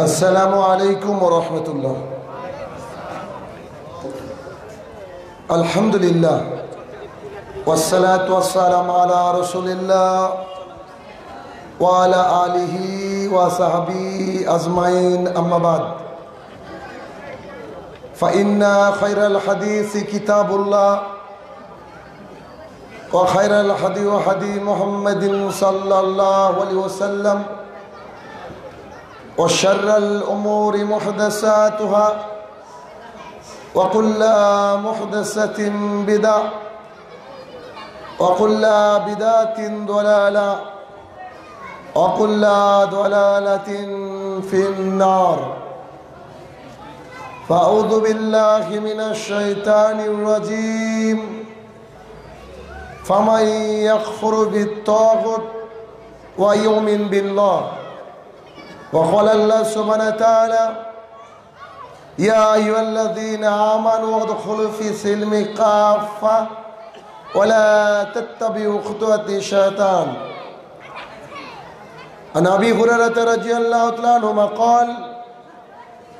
السلام عليكم ورحمة الله الحمد لله والصلاة والسلام على رسول الله وعلى آله وصحبه أجمعين أما بعد فإن خير الحديث كتاب الله وخير الحدي وحدي محمد صلى الله عليه وسلم وشر الأمور محدثاتها وكل محدثة بدع وكل بدعة ضلالة وكل ضلالة في النار فأعوذ بالله من الشيطان الرجيم فمن يكفر بالطاغوت ويؤمن بالله وقال الله سبحانه وتعالى يا أيها الذين آمنوا ادخلوا في سلم كافة ولا تتبعوا خطوات الشيطان عن أبي هريرة رضي الله تعالى عنهما قال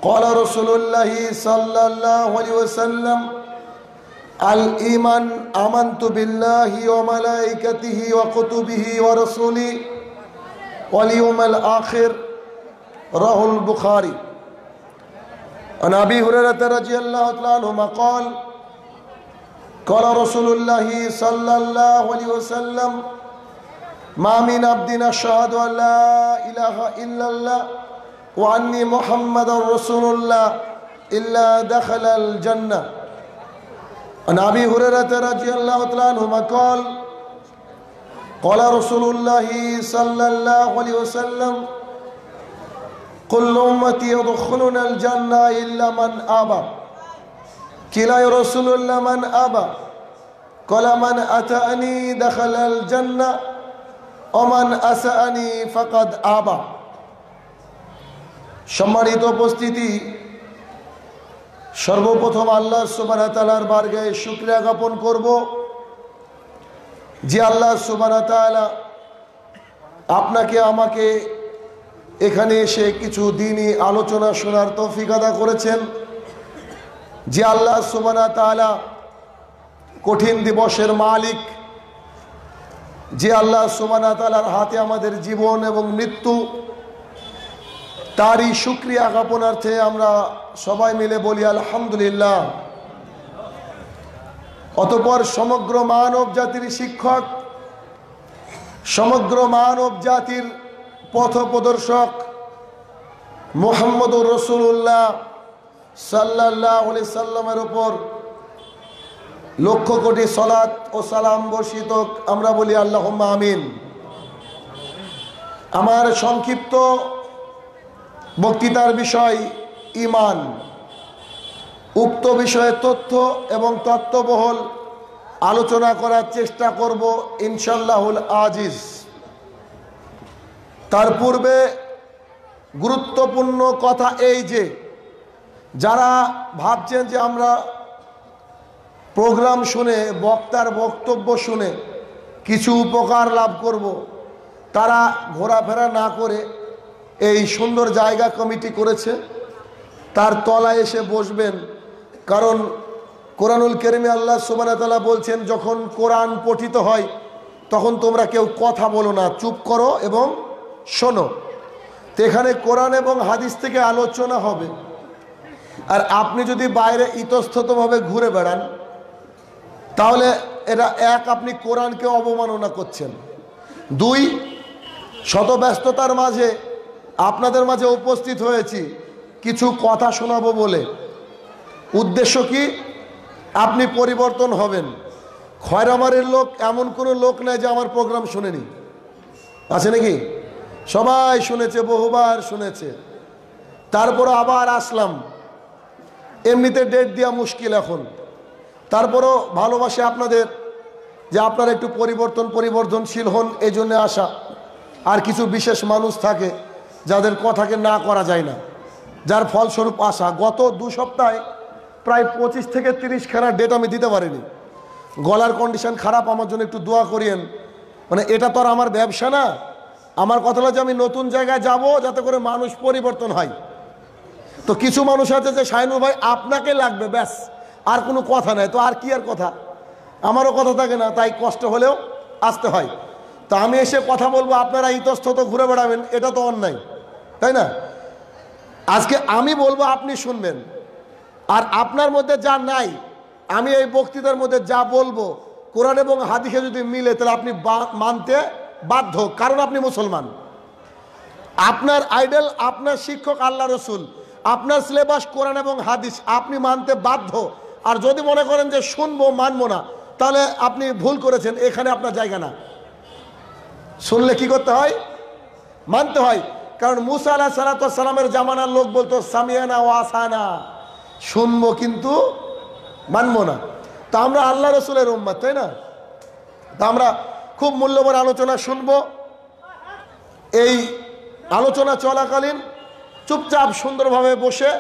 قال رسول الله صلى الله عليه وسلم الإيمان آمنت بالله وملائكته وكتبه ورسوله واليوم الآخر رواه البخاري عن أبي هريرة رضي الله تعالى عنه قال قال رسول الله صلى الله عليه وسلم ما من عبد أشهد أن لا إله إلا الله وأني محمد رسول الله إلا دخل الجنة عن أبي هريرة رضي الله تعالى عنهما قال قال رسول الله صلى الله عليه وسلم كل أمتي يدخلون الجنة إلا من أبى كلا يا رسول الله من أبى قال من أتاني دخل الجنة ومن أسأني فقد أبى সম্মানিত উপস্থিতি সর্বপ্রথম আল্লাহ সুবানাতালার বার্গায় শুক্রিয়া জ্ঞাপন করব যে আল্লাহ সুবানাতালা আপনাকে আমাকে এখানে এসে কিছু দিনই আলোচনা শোনার তৌফিক আদা করেছেন যে আল্লাহ সুবানা কঠিন দিবসের মালিক যে আল্লাহ সুমান হাতে আমাদের জীবন এবং মৃত্যু তারই সুক্রিয়া জ্ঞাপনার্থে আমরা সবাই মিলে বলি আলহামদুলিল্লাহ অতপর সমগ্র মানব জাতির শিক্ষক সমগ্র মানব জাতির পথ প্রদর্শক মোহাম্মদুর রসুল্লাহ সাল্লাহ সাল্লামের উপর লক্ষ কোটি সলাৎ ও সালাম বর্ষিত আমরা বলি আল্লাহ আমিন আমার সংক্ষিপ্ত বক্তৃতার বিষয় ইমান উক্ত বিষয়ে তথ্য এবং তত্ত্ববহল আলোচনা করার চেষ্টা করব ইনশাল্লাহুল আজিজ তার পূর্বে গুরুত্বপূর্ণ কথা এই যে যারা ভাবছেন যে আমরা প্রোগ্রাম শুনে বক্তার বক্তব্য শুনে কিছু উপকার লাভ করব তারা ঘোরাফেরা না করে এই সুন্দর জায়গা কমিটি করেছে তার তলায় এসে বসবেন কারণ কোরআনুল কেরিমে আল্লাহ সুবানতালা বলছেন যখন কোরআন পঠিত হয় তখন তোমরা কেউ কথা বলো না চুপ করো এবং শোনো তো এখানে কোরআন এবং হাদিস থেকে আলোচনা হবে আর আপনি যদি বাইরে ইতস্ততভাবে ঘুরে বেড়ান তাহলে এটা এক আপনি কোরআনকে অবমাননা করছেন দুই শত ব্যস্ততার মাঝে আপনাদের মাঝে উপস্থিত হয়েছি কিছু কথা শোনাবো বলে উদ্দেশ্য কি আপনি পরিবর্তন হবেন খয়রামারের লোক এমন কোনো লোক নাই যে আমার প্রোগ্রাম শুনেনি আছে নাকি সবাই শুনেছে বহুবার শুনেছে তারপর আবার আসলাম এমনিতে ডেট দেওয়া মুশকিল এখন তারপরও ভালোবাসে আপনাদের যে আপনারা একটু পরিবর্তন পরিবর্তনশীল হন এজন্য আসা আর কিছু বিশেষ মানুষ থাকে যাদের কথাকে না করা যায় না যার ফলস্বরূপ আসা গত দু সপ্তাহে প্রায় পঁচিশ থেকে তিরিশ খানার ডেট আমি দিতে পারিনি গলার কন্ডিশন খারাপ আমার জন্য একটু দোয়া করিয়েন মানে এটা তো আর আমার ব্যবসা না আমার কথা হলো যে আমি নতুন জায়গায় যাব যাতে করে মানুষ পরিবর্তন হয় তো কিছু মানুষ আছে যে শাহিনুর ভাই আপনাকে লাগবে ব্যাস আর কোনো কথা নাই তো আর কি আর কথা আমারও কথা থাকে না তাই কষ্ট হলেও আসতে হয় তা আমি এসে কথা বলবো আপনারা ইতস্তত ঘুরে বেড়াবেন এটা তো অন্যায় তাই না আজকে আমি বলবো আপনি শুনবেন আর আপনার মধ্যে যা নাই আমি এই বক্তৃতার মধ্যে যা বলবো কোরআন এবং হাদিসে যদি মিলে তাহলে আপনি মানতে বাধ্য কারণ আপনি মুসলমান আপনার আইডল আপনার শিক্ষক আল্লাহ রসুল আপনার সিলেবাস কোরআন এবং হাদিস আপনি মানতে বাধ্য আর যদি মনে করেন যে শুনবো মানবো না তাহলে আপনি ভুল করেছেন এখানে আপনার জায়গা না শুনলে কি করতে হয় মানতে হয় কারণ মুসা আলাহ সালাতামের জামানার লোক বলতো সামিয়ানা ও আসানা শুনবো কিন্তু মানবো না তা আমরা আল্লাহ রসুলের উম্মাদ তাই না তা আমরা খুব মূল্যবান আলোচনা শুনব এই আলোচনা চলাকালীন চুপচাপ সুন্দরভাবে বসে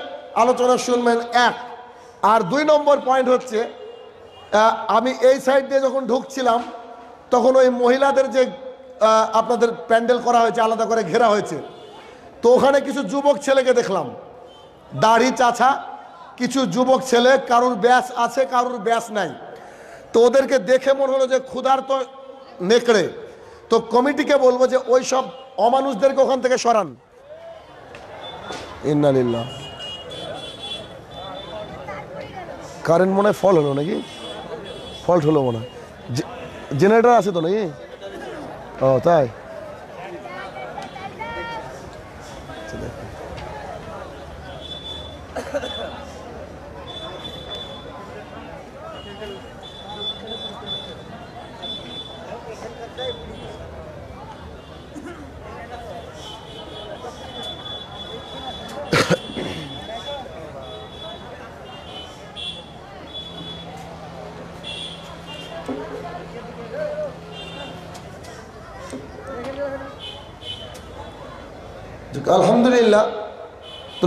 আলোচনা শুনবেন এক আর দুই নম্বর পয়েন্ট হচ্ছে আমি এই সাইড দিয়ে যখন ঢুকছিলাম তখন ওই মহিলাদের যে আপনাদের প্যান্ডেল করা হয়েছে আলাদা করে ঘেরা হয়েছে তো ওখানে কিছু যুবক ছেলেকে দেখলাম দাড়ি চাছা কিছু যুবক ছেলে কারুর ব্যাস আছে কারুর ব্যাস নাই তো ওদেরকে দেখে মনে হলো যে ক্ষুধার্ত নেকড়ে তো কমিটিকে বলবো যে ওই সব অমানুষদেরকে ওখান থেকে সরান ইন্নালিল্লা কারেন্ট মনে ফল হলো নাকি ফল্ট হলো মনে হয় জেনারেটর আছে তো নাকি ও তাই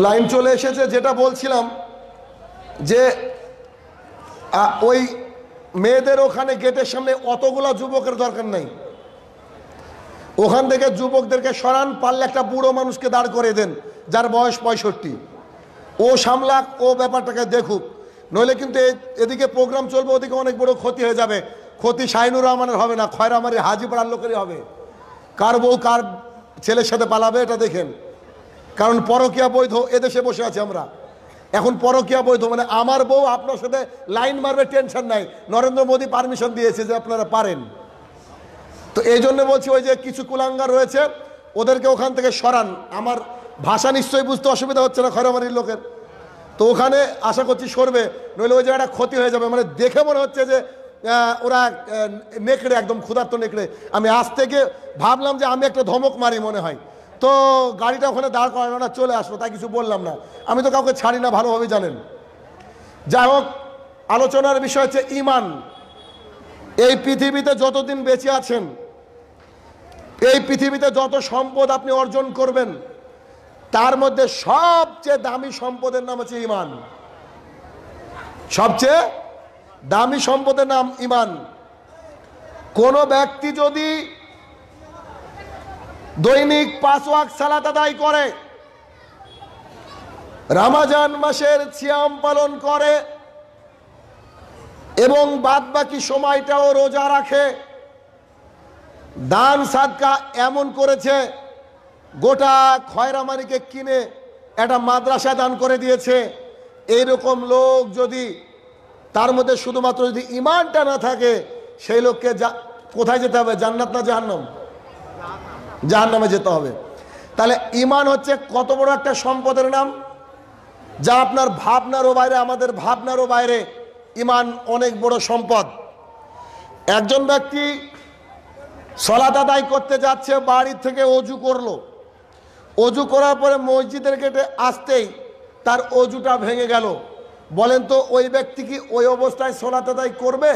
লাইন চলে এসেছে যেটা বলছিলাম যে ওই মেয়েদের ওখানে গেটের সামনে অতগুলা যুবকের দরকার নেই ওখান থেকে যুবকদেরকে সরান পারলে একটা বুড়ো মানুষকে দাঁড় করে দেন যার বয়স পঁয়ষট্টি ও সামলাক ও ব্যাপারটাকে দেখুক নইলে কিন্তু এদিকে প্রোগ্রাম চলবে ওদিকে অনেক বড় ক্ষতি হয়ে যাবে ক্ষতি শাহিনুর রহমানের হবে না খয়রামারি পাড়ার লোকেরই হবে কার বউ কার ছেলের সাথে পালাবে এটা দেখেন কারণ পরকিয়া বৈধ এদেশে বসে আছি আমরা এখন পরকিয়া বৈধ মানে আমার বউ আপনার সাথে লাইন মারবে টেনশন নাই নরেন্দ্র মোদী পারমিশন দিয়েছে যে আপনারা পারেন তো এই জন্য বলছি ওই যে কিছু কুলাঙ্গার রয়েছে ওদেরকে ওখান থেকে সরান আমার ভাষা নিশ্চয়ই বুঝতে অসুবিধা হচ্ছে না খরামারির লোকের তো ওখানে আশা করছি সরবে নইলে ওই জায়গাটা ক্ষতি হয়ে যাবে মানে দেখে মনে হচ্ছে যে ওরা নেকড়ে একদম ক্ষুধার্ত নেকড়ে আমি আজ থেকে ভাবলাম যে আমি একটা ধমক মারি মনে হয় তো গাড়িটা ওখানে দাঁড় করানো না চলে আসলো তাই কিছু বললাম না আমি তো কাউকে ছাড়ি না ভালোভাবে জানেন যাই হোক আলোচনার বিষয় হচ্ছে ইমান এই পৃথিবীতে যতদিন বেঁচে আছেন এই পৃথিবীতে যত সম্পদ আপনি অর্জন করবেন তার মধ্যে সবচেয়ে দামি সম্পদের নাম হচ্ছে ইমান সবচেয়ে দামি সম্পদের নাম ইমান কোনো ব্যক্তি যদি দৈনিক পাঁচ ওয়াক সালাত আদায় করে রামাজান মাসের সিয়াম পালন করে এবং বাদ বাকি সময়টাও রোজা রাখে দান সাদকা এমন করেছে গোটা খয়রামারিকে কিনে একটা মাদ্রাসা দান করে দিয়েছে এইরকম লোক যদি তার মধ্যে শুধুমাত্র যদি ইমানটা না থাকে সেই লোককে যা কোথায় যেতে হবে জান্নাত না জাহান্নাম জাহান নামে যেতে হবে তাহলে ইমান হচ্ছে কত বড় একটা সম্পদের নাম যা আপনার ভাবনারও বাইরে আমাদের ভাবনারও বাইরে ইমান অনেক বড় সম্পদ একজন ব্যক্তি সলাত আদায় করতে যাচ্ছে বাড়ি থেকে অজু করলো অজু করার পরে মসজিদের গেটে আসতেই তার অজুটা ভেঙে গেল বলেন তো ওই ব্যক্তি কি ওই অবস্থায় সলাত আদায় করবে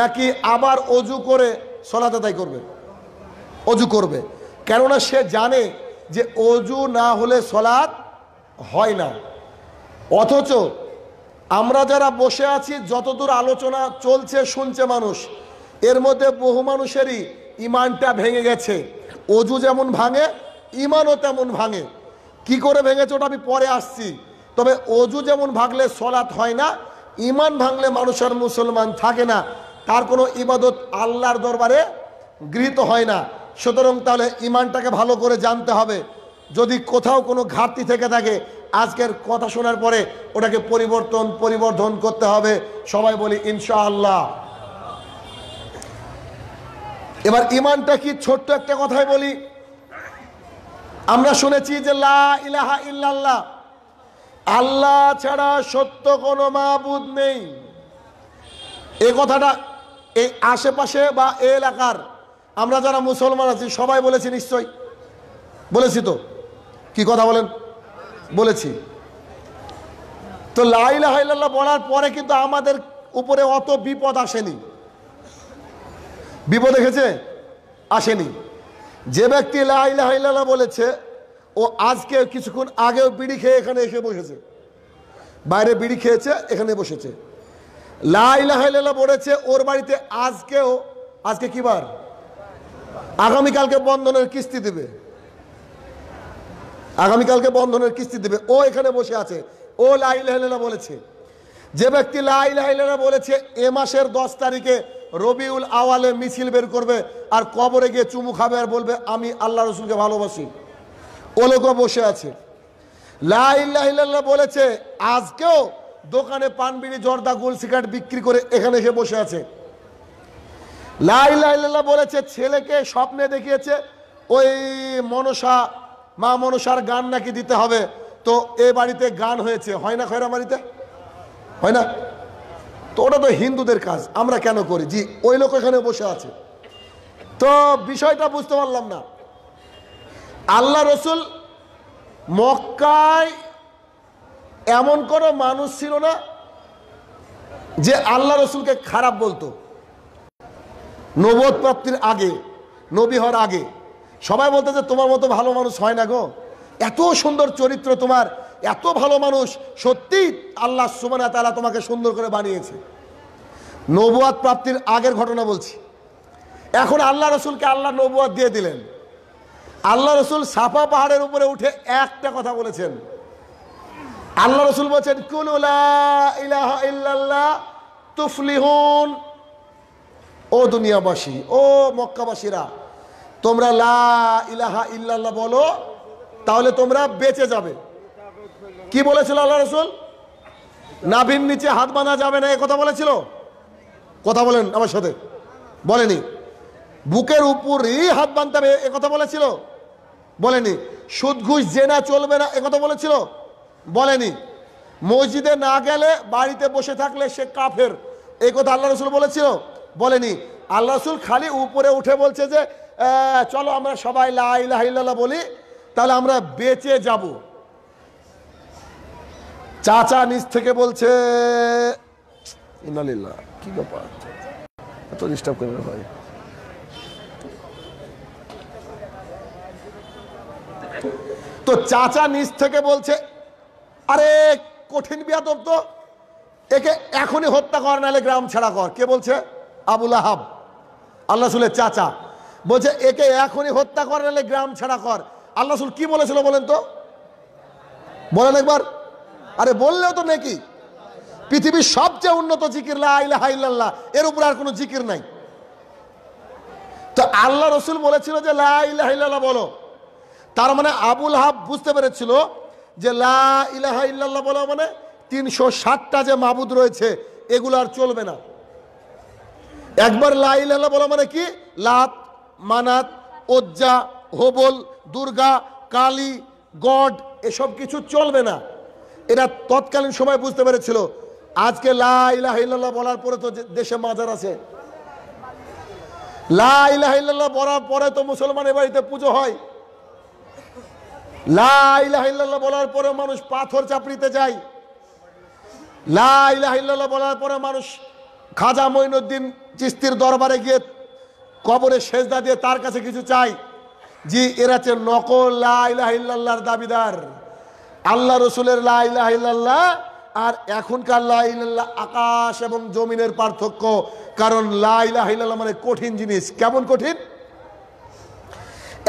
নাকি আবার অজু করে সলাত আদায় করবে অজু করবে কেননা সে জানে যে অজু না হলে সলাৎ হয় না অথচ আমরা যারা বসে আছি যতদূর আলোচনা চলছে শুনছে মানুষ এর মধ্যে বহু মানুষেরই ইমানটা ভেঙে গেছে অজু যেমন ভাঙে ইমানও তেমন ভাঙে কি করে ভেঙেছে ওটা আমি পরে আসছি তবে অজু যেমন ভাঙলে সলাৎ হয় না ইমান ভাঙলে মানুষের মুসলমান থাকে না তার কোনো ইবাদত আল্লাহর দরবারে গৃহীত হয় না সুতরাং তাহলে ইমানটাকে ভালো করে জানতে হবে যদি কোথাও কোনো ঘাটতি থেকে থাকে আজকের কথা শোনার পরে ওটাকে পরিবর্তন পরিবর্ধন করতে হবে সবাই বলি ইনশাআল্লাহ এবার ইমানটা কি ছোট্ট একটা কথাই বলি আমরা শুনেছি যে লা ইলাহা ইল্লাল্লাহ আল্লাহ ছাড়া সত্য কোনো মাহবুদ নেই এ কথাটা এই আশেপাশে বা এলাকার আমরা যারা মুসলমান আছি সবাই বলেছি নিশ্চয় বলেছি তো কি কথা বলেন বলেছি তো লাইলা বলার পরে কিন্তু আমাদের উপরে অত বিপদ আসেনি বিপদ দেখেছে আসেনি যে ব্যক্তি লাইলা হাইল্লাহ বলেছে ও আজকে কিছুক্ষণ আগেও বিড়ি খেয়ে এখানে এসে বসেছে বাইরে বিড়ি খেয়েছে এখানে বসেছে লাইলা হাইল্লাহ বলেছে ওর বাড়িতে আজকেও আজকে কিবার বার আগামীকালকে বন্ধনের কিস্তি দেবে আগামীকালকে বন্ধনের কিস্তি দেবে ও এখানে বসে আছে ও লাইলেনা বলেছে যে ব্যক্তি লাইলেনা বলেছে এ মাসের দশ তারিখে রবিউল আওয়ালে মিছিল বের করবে আর কবরে গিয়ে চুমু খাবে আর বলবে আমি আল্লাহ রসুলকে ভালোবাসি ও লোকও বসে আছে লাইল্লাহ বলেছে আজকেও দোকানে পানবিড়ি জর্দা গোল সিগারেট বিক্রি করে এখানে এসে বসে আছে লাইলা বলেছে ছেলেকে স্বপ্নে দেখিয়েছে ওই মনসা মা মনসার গান নাকি দিতে হবে তো এ বাড়িতে গান হয়েছে হয় না খয়রা বাড়িতে হয় না তো ওটা তো হিন্দুদের কাজ আমরা কেন করি জি ওই লোক এখানে বসে আছে তো বিষয়টা বুঝতে পারলাম না আল্লাহ রসুল মক্কায় এমন কোনো মানুষ ছিল না যে আল্লাহ রসুলকে খারাপ বলতো নবোধ প্রাপ্তির আগে নবী হওয়ার আগে সবাই বলতে যে তোমার মতো ভালো মানুষ হয় না গো এত সুন্দর চরিত্র তোমার এত ভালো মানুষ সত্যি আল্লাহ সুমানা তারা তোমাকে সুন্দর করে বানিয়েছে নবুয়াদ প্রাপ্তির আগের ঘটনা বলছি এখন আল্লাহ রসুলকে আল্লাহ নবুয়াদ দিয়ে দিলেন আল্লাহ রসুল সাফা পাহাড়ের উপরে উঠে একটা কথা বলেছেন আল্লাহ রসুল বলছেন কুন তুফলিহুন ও দুনিয়াবাসী ও মক্কাবাসীরা তোমরা লা ইলাহা ইল্লাল্লাহ বলো তাহলে তোমরা বেঁচে যাবে কি বলেছিল আল্লাহ রসুল নাভিন নিচে হাত বাঁধা যাবে না এ কথা বলেছিল কথা বলেন আমার সাথে বলেনি বুকের উপরই হাত বানতে হবে এ কথা বলেছিল বলেনি সুদ ঘুষ জেনা চলবে না এ কথা বলেছিল বলেনি মসজিদে না গেলে বাড়িতে বসে থাকলে সে কাফের এই কথা আল্লাহ রসুল বলেছিল বলেনি আল্লাহ রসুল খালি উপরে উঠে বলছে যে চলো আমরা সবাই লাহ বলি তাহলে আমরা বেঁচে যাব চাচা নিজ থেকে বলছে কি ব্যাপার এত ডিস্টার্ব করবে ভাই তো চাচা নিজ থেকে বলছে আরে কঠিন বিয়া তো একে এখনই হত্যা কর নাহলে গ্রাম ছাড়া কর কে বলছে আবুল আহাব আল্লাহ রসুলের চাচা বলছে একে এখনই হত্যা কর নাহলে গ্রাম ছাড়া কর আল্লাহ রসুল কী বলেছিল বলেন তো বলেন একবার আরে বললেও তো নাকি পৃথিবীর সবচেয়ে উন্নত জিকির লাহ এর উপর আর কোনো জিকির নাই তো আল্লাহ রসুল বলেছিল যে লাহ বলো তার মানে আবুল হাব বুঝতে পেরেছিল যে লাহ বলো মানে তিনশো ষাটটা যে মাবুদ রয়েছে এগুলো আর চলবে না একবার লাইলালা বলা মানে কি Lat Manat Uzza Hubal Durga Kali god এসব কিছু চলবে না এরা তৎকালীন সময় বুঝতে পেরেছিল আজকে লাইলাহিল্লাহ বলার পরে তো দেশে মাজার আছে লাইলাহিল্লাহ বলার পরে তো মুসলমানের বাড়িতে পুজো হয় লাইলাহিল্লাহ বলার পরে মানুষ পাথর চাপড়িতে যায় লাইলাহিল্লাহ বলার পরে মানুষ খাজা মঈনুদ্দিন চিস্তির দরবারে গিয়ে কবরে সেজদা দিয়ে তার কাছে কিছু চাই জি এরা হচ্ছে নকল লাহিল্লাহর দাবিদার আল্লাহ রসুলের লাহিল্লাহ আর এখনকার লাহিল্লাহ আকাশ এবং জমিনের পার্থক্য কারণ লাহিল্লাহ মানে কঠিন জিনিস কেমন কঠিন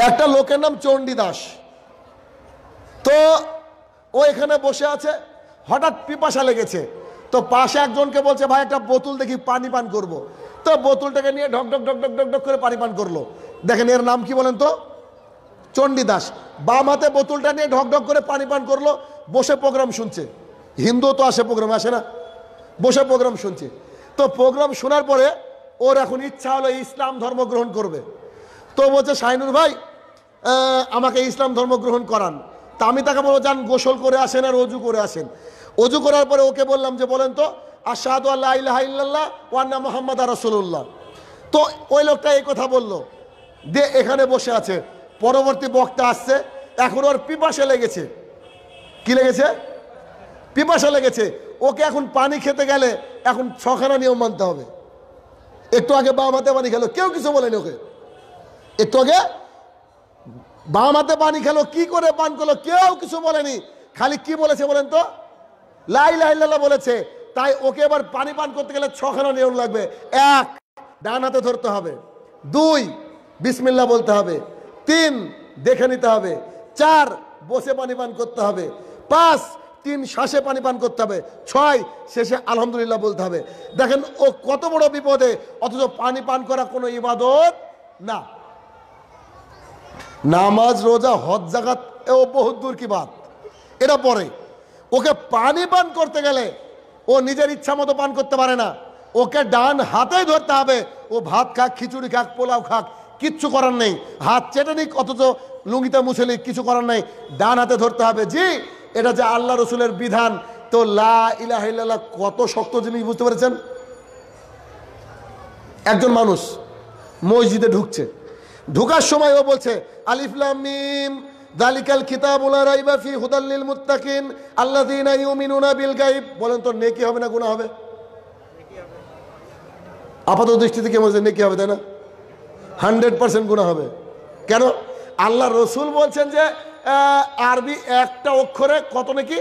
একটা লোকের নাম চণ্ডীদাস তো ও এখানে বসে আছে হঠাৎ পিপাসা লেগেছে তো পাশে একজনকে বলছে ভাই একটা বোতল দেখি পানি পান করব। তো বোতলটাকে নিয়ে ঢক ঢক ঢক ঢক ঢক ঢক করে পানি পান করলো দেখেন এর নাম কি বলেন তো চণ্ডীদাস বাম হাতে বোতলটা নিয়ে ঢক ঢক করে পানি পান করলো বসে প্রোগ্রাম শুনছে হিন্দু তো আসে প্রোগ্রাম আসে না বসে প্রোগ্রাম শুনছে তো প্রোগ্রাম শোনার পরে ওর এখন ইচ্ছা হলো ইসলাম ধর্ম গ্রহণ করবে তো বলছে শাহিনুর ভাই আমাকে ইসলাম ধর্ম গ্রহণ করান তা আমি তাকে বলবো যান গোসল করে আসেন আর রজু করে আসেন অজু করার পরে ওকে বললাম যে বলেন তো আশাহাদু আল্লাহ ইলাহা ওয়ান্না মোহাম্মদ আর রসুল্লাহ তো ওই লোকটা এই কথা বলল দে এখানে বসে আছে পরবর্তী বক্তা আসছে এখন ওর পিপাসে লেগেছে কি লেগেছে পিপাসে লেগেছে ওকে এখন পানি খেতে গেলে এখন ছখানা নিয়ম মানতে হবে একটু আগে বাম হাতে পানি খেলো কেউ কিছু বলেনি ওকে একটু আগে বাম হাতে পানি খেলো কি করে পান করলো কেউ কিছু বলেনি খালি কি বলেছে বলেন তো লাই লাইল্লা বলেছে তাই ওকে এবার পানি পান করতে গেলে ছখানা নিয়ম লাগবে এক ডান হাতে ধরতে হবে দুই বিসমিল্লা বলতে হবে তিন দেখে নিতে হবে চার বসে পানি পান করতে হবে পাঁচ তিন শ্বাসে পানি পান করতে হবে ছয় শেষে আলহামদুলিল্লাহ বলতে হবে দেখেন ও কত বড় বিপদে অথচ পানি পান করা কোনো ইবাদত না নামাজ রোজা হজ জাগাত এও বহুত দূর কি বাদ এটা পরে ওকে পানি পান করতে গেলে ও নিজের ইচ্ছা মতো পান করতে পারে না ওকে ডান হাতেই ধরতে হবে ও ভাত খাক খিচুড়ি খাক পোলাও খাক কিচ্ছু করার নেই হাত চেটে নিক অথচ লুঙ্গিতে মুছে নিক কিছু করার নেই ডান হাতে ধরতে হবে জি এটা যে আল্লাহ রসুলের বিধান তো লা কত শক্ত জিনিস বুঝতে পেরেছেন একজন মানুষ মসজিদে ঢুকছে ঢুকার সময় ও বলছে আলিফলাম মিম দালিকাল ওলা রাইবাফি হুদাল্লিল মুত্তাকিন আল্লাহ দিন ইউমিনুনা বিল গাইব বলেন তো নেকি হবে না গুণা হবে আপাত দৃষ্টিতে কেমন যে নেকি হবে তাই না হান্ড্রেড পার্সেন্ট গুণা হবে কেন আল্লাহ রসুল বলছেন যে আরবি একটা অক্ষরে কত নাকি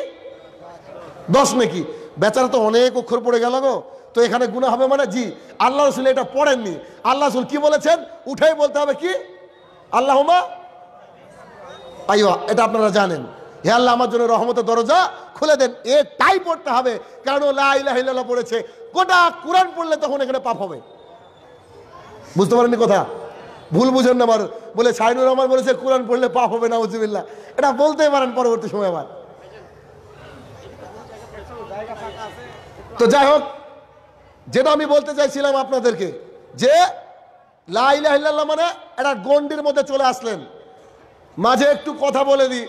দশ নাকি বেচারা তো অনেক অক্ষর পড়ে গেল গো তো এখানে গুণা হবে মানে জি আল্লাহ রসুল এটা পড়েননি আল্লাহ রসুল কি বলেছেন উঠেই বলতে হবে কি আল্লাহমা পাইওয়া এটা আপনারা জানেন হে আল্লাহ আমার জন্য রহমতের দরজা খুলে দেন এ তাই পড়তে হবে কারণ লাইলা পড়েছে গোটা কোরআন পড়লে তখন এখানে পাপ হবে বুঝতে পারেননি কথা ভুল বুঝেন না আমার বলে সাইনুর রহমান বলেছে কোরআন পড়লে পাপ হবে না উজিবিল্লা এটা বলতেই পারেন পরবর্তী সময় আবার তো যাই হোক যেটা আমি বলতে চাইছিলাম আপনাদেরকে যে লাইলা মানে একটা গন্ডির মধ্যে চলে আসলেন মাঝে একটু কথা বলে দিই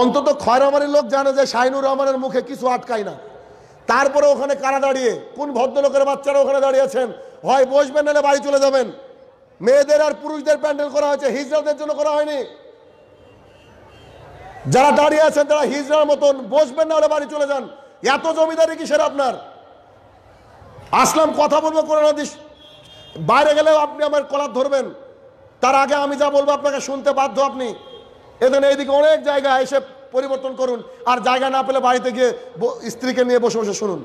অন্তত খয়রামারির লোক জানে যে শাহিনুর রহমানের মুখে কিছু আটকায় না তারপরে ওখানে কারা দাঁড়িয়ে কোন ভদ্রলোকের বাচ্চারা ওখানে দাঁড়িয়েছেন হয় বসবেন নাহলে বাড়ি চলে যাবেন মেয়েদের আর পুরুষদের প্যান্ডেল করা হয়েছে হিজড়াদের জন্য করা হয়নি যারা দাঁড়িয়ে আছেন তারা হিজরার মতন বসবেন না হলে বাড়ি চলে যান এত জমিদারি কিসের আপনার আসলাম কথা বলবো করোনা দিস বাইরে গেলেও আপনি আমার কলার ধরবেন তার আগে আমি যা বলবো আপনাকে শুনতে বাধ্য আপনি এখানে এইদিকে অনেক জায়গা এসে পরিবর্তন করুন আর জায়গা না পেলে বাড়িতে গিয়ে স্ত্রীকে নিয়ে বসে বসে শুনুন